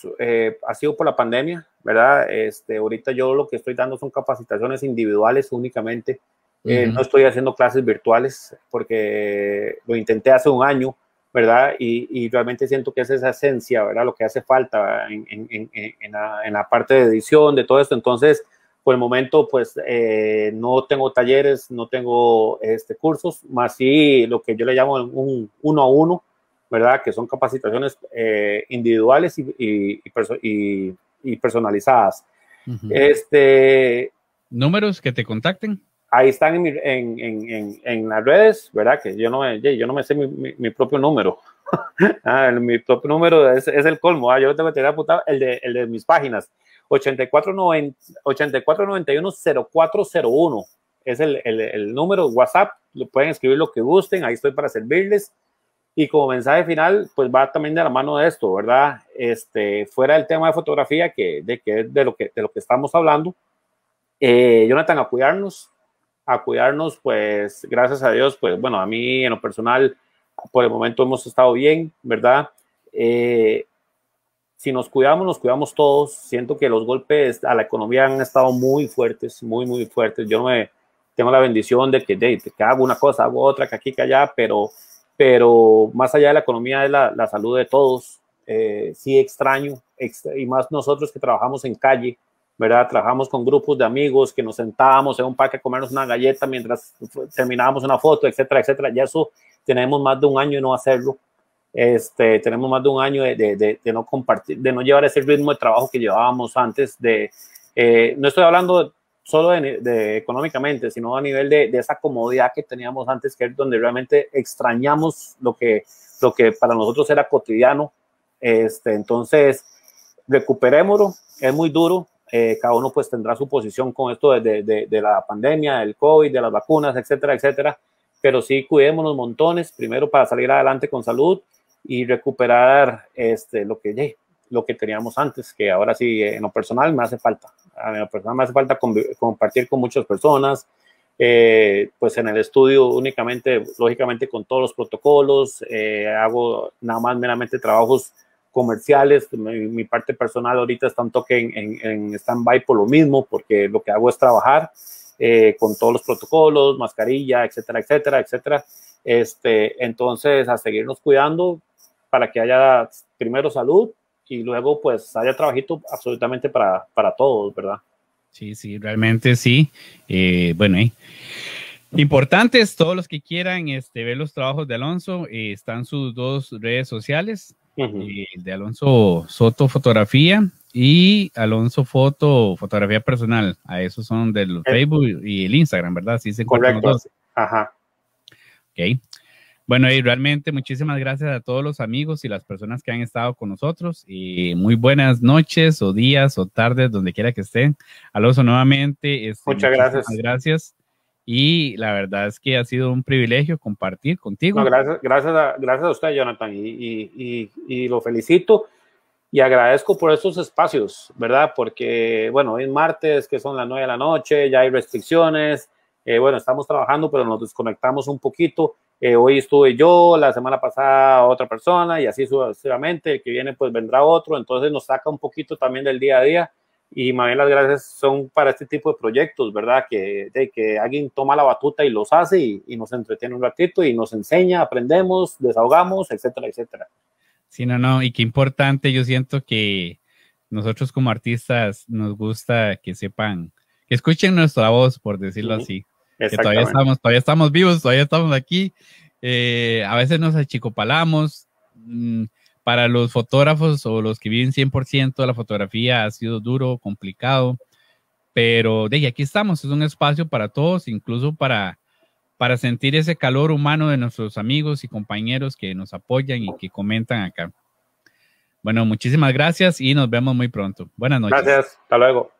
ha sido por la pandemia. ¿verdad? Este, ahorita yo lo que estoy dando son capacitaciones individuales únicamente. Eh, no estoy haciendo clases virtuales porque lo intenté hace un año, ¿verdad? Y, y realmente siento que es esa esencia, ¿verdad? Lo que hace falta en, en, en, la, en, la, parte de edición, de todo esto. Entonces, por el momento, pues eh, no tengo talleres, no tengo este, cursos, más sí lo que yo le llamo un uno a uno, ¿verdad? Que son capacitaciones eh, individuales y, y, y y personalizadas. Este. Números que te contacten. Ahí están en, en, en, en, las redes, ¿verdad? Que yo no me, yo no me sé mi, mi, propio número. ah, mi propio número ah, es, el colmo. Ah, yo te que tener apuntado el de, el de mis páginas. 8491-0401 es el, el, el número WhatsApp. Lo pueden escribir lo que gusten. Ahí estoy para servirles. Y como mensaje final, pues va también de la mano de esto, ¿verdad? Este, fuera del tema de fotografía, que, de, que, de, lo, que, de lo que estamos hablando, eh, Jonathan, a cuidarnos, a cuidarnos, pues gracias a Dios, pues bueno, a mí en lo personal, por el momento hemos estado bien, ¿verdad? Eh, si nos cuidamos, nos cuidamos todos. Siento que los golpes a la economía han estado muy fuertes, muy, muy fuertes. Yo me tengo la bendición de que, de, que hago una cosa, hago otra, que aquí, que allá, pero pero más allá de la economía es la, la salud de todos. Eh, sí extraño, y más nosotros que trabajamos en calle, ¿verdad? Trabajamos con grupos de amigos que nos sentábamos en un parque a comernos una galleta mientras terminábamos una foto, etcétera, etcétera. Ya eso tenemos más de un año de no hacerlo. Este, tenemos más de un año de, de, de, no compartir, de no llevar ese ritmo de trabajo que llevábamos antes. De, eh, no estoy hablando de solo de, económicamente, sino a nivel de, esa comodidad que teníamos antes, que es donde realmente extrañamos lo que, lo que para nosotros era cotidiano. Este, entonces, recuperémoslo, es muy duro, eh, cada uno pues tendrá su posición con esto de, de, la pandemia, del COVID, de las vacunas, etcétera, etcétera, pero sí cuidémonos montones, primero para salir adelante con salud y recuperar este, lo que lo que teníamos antes, que ahora sí, en lo personal me hace falta. A mí en lo personal me hace falta compartir con muchas personas, eh, pues en el estudio únicamente, lógicamente con todos los protocolos, eh, hago nada más meramente trabajos comerciales, mi, parte personal ahorita está un toque en, en, en stand-by por lo mismo, porque lo que hago es trabajar eh, con todos los protocolos, mascarilla, etcétera, etcétera, etcétera. Este, entonces, a seguirnos cuidando para que haya primero salud y luego pues haya trabajito absolutamente para, para todos, ¿verdad? Sí, sí, realmente sí. Eh, bueno, importante eh, importantes, todos los que quieran este, ver los trabajos de Alonso, eh, están sus dos redes sociales, el de Alonso Soto Fotografía y Alonso Foto, Fotografía Personal. A esos son del Facebook y el Instagram, ¿verdad? Sí, se Correcto. Ajá. Ok. Bueno, y realmente muchísimas gracias a todos los amigos y las personas que han estado con nosotros. Y muy buenas noches o días o tardes, donde quiera que estén. Alonso, nuevamente. Este, Muchas gracias. Gracias. Y la verdad es que ha sido un privilegio compartir contigo. gracias, gracias, a, usted, Jonathan, y, lo felicito y agradezco por estos espacios, ¿verdad? Porque, bueno, hoy es martes, que son las nueve de la noche, ya hay restricciones, eh, bueno, estamos trabajando, pero nos desconectamos un poquito eh, hoy estuve yo, la semana pasada otra persona y así sucesivamente, el que viene pues vendrá otro, entonces nos saca un poquito también del día a día y más bien las gracias son para este tipo de proyectos, ¿verdad? Que, de que alguien toma la batuta y los hace y, nos entretiene un ratito y nos enseña, aprendemos, desahogamos, etcétera, etcétera. Sí, no, no, y qué importante, yo siento que nosotros como artistas nos gusta que sepan, que escuchen nuestra voz, por decirlo así todavía estamos, todavía estamos vivos, todavía estamos aquí. Eh, a veces nos achicopalamos. Mm, para los fotógrafos o los que viven 100% la fotografía ha sido duro, complicado, pero de aquí estamos, es un espacio para todos, incluso para, para sentir ese calor humano de nuestros amigos y compañeros que nos apoyan y que comentan acá. Bueno, muchísimas gracias y nos vemos muy pronto. Buenas noches. Gracias, hasta luego.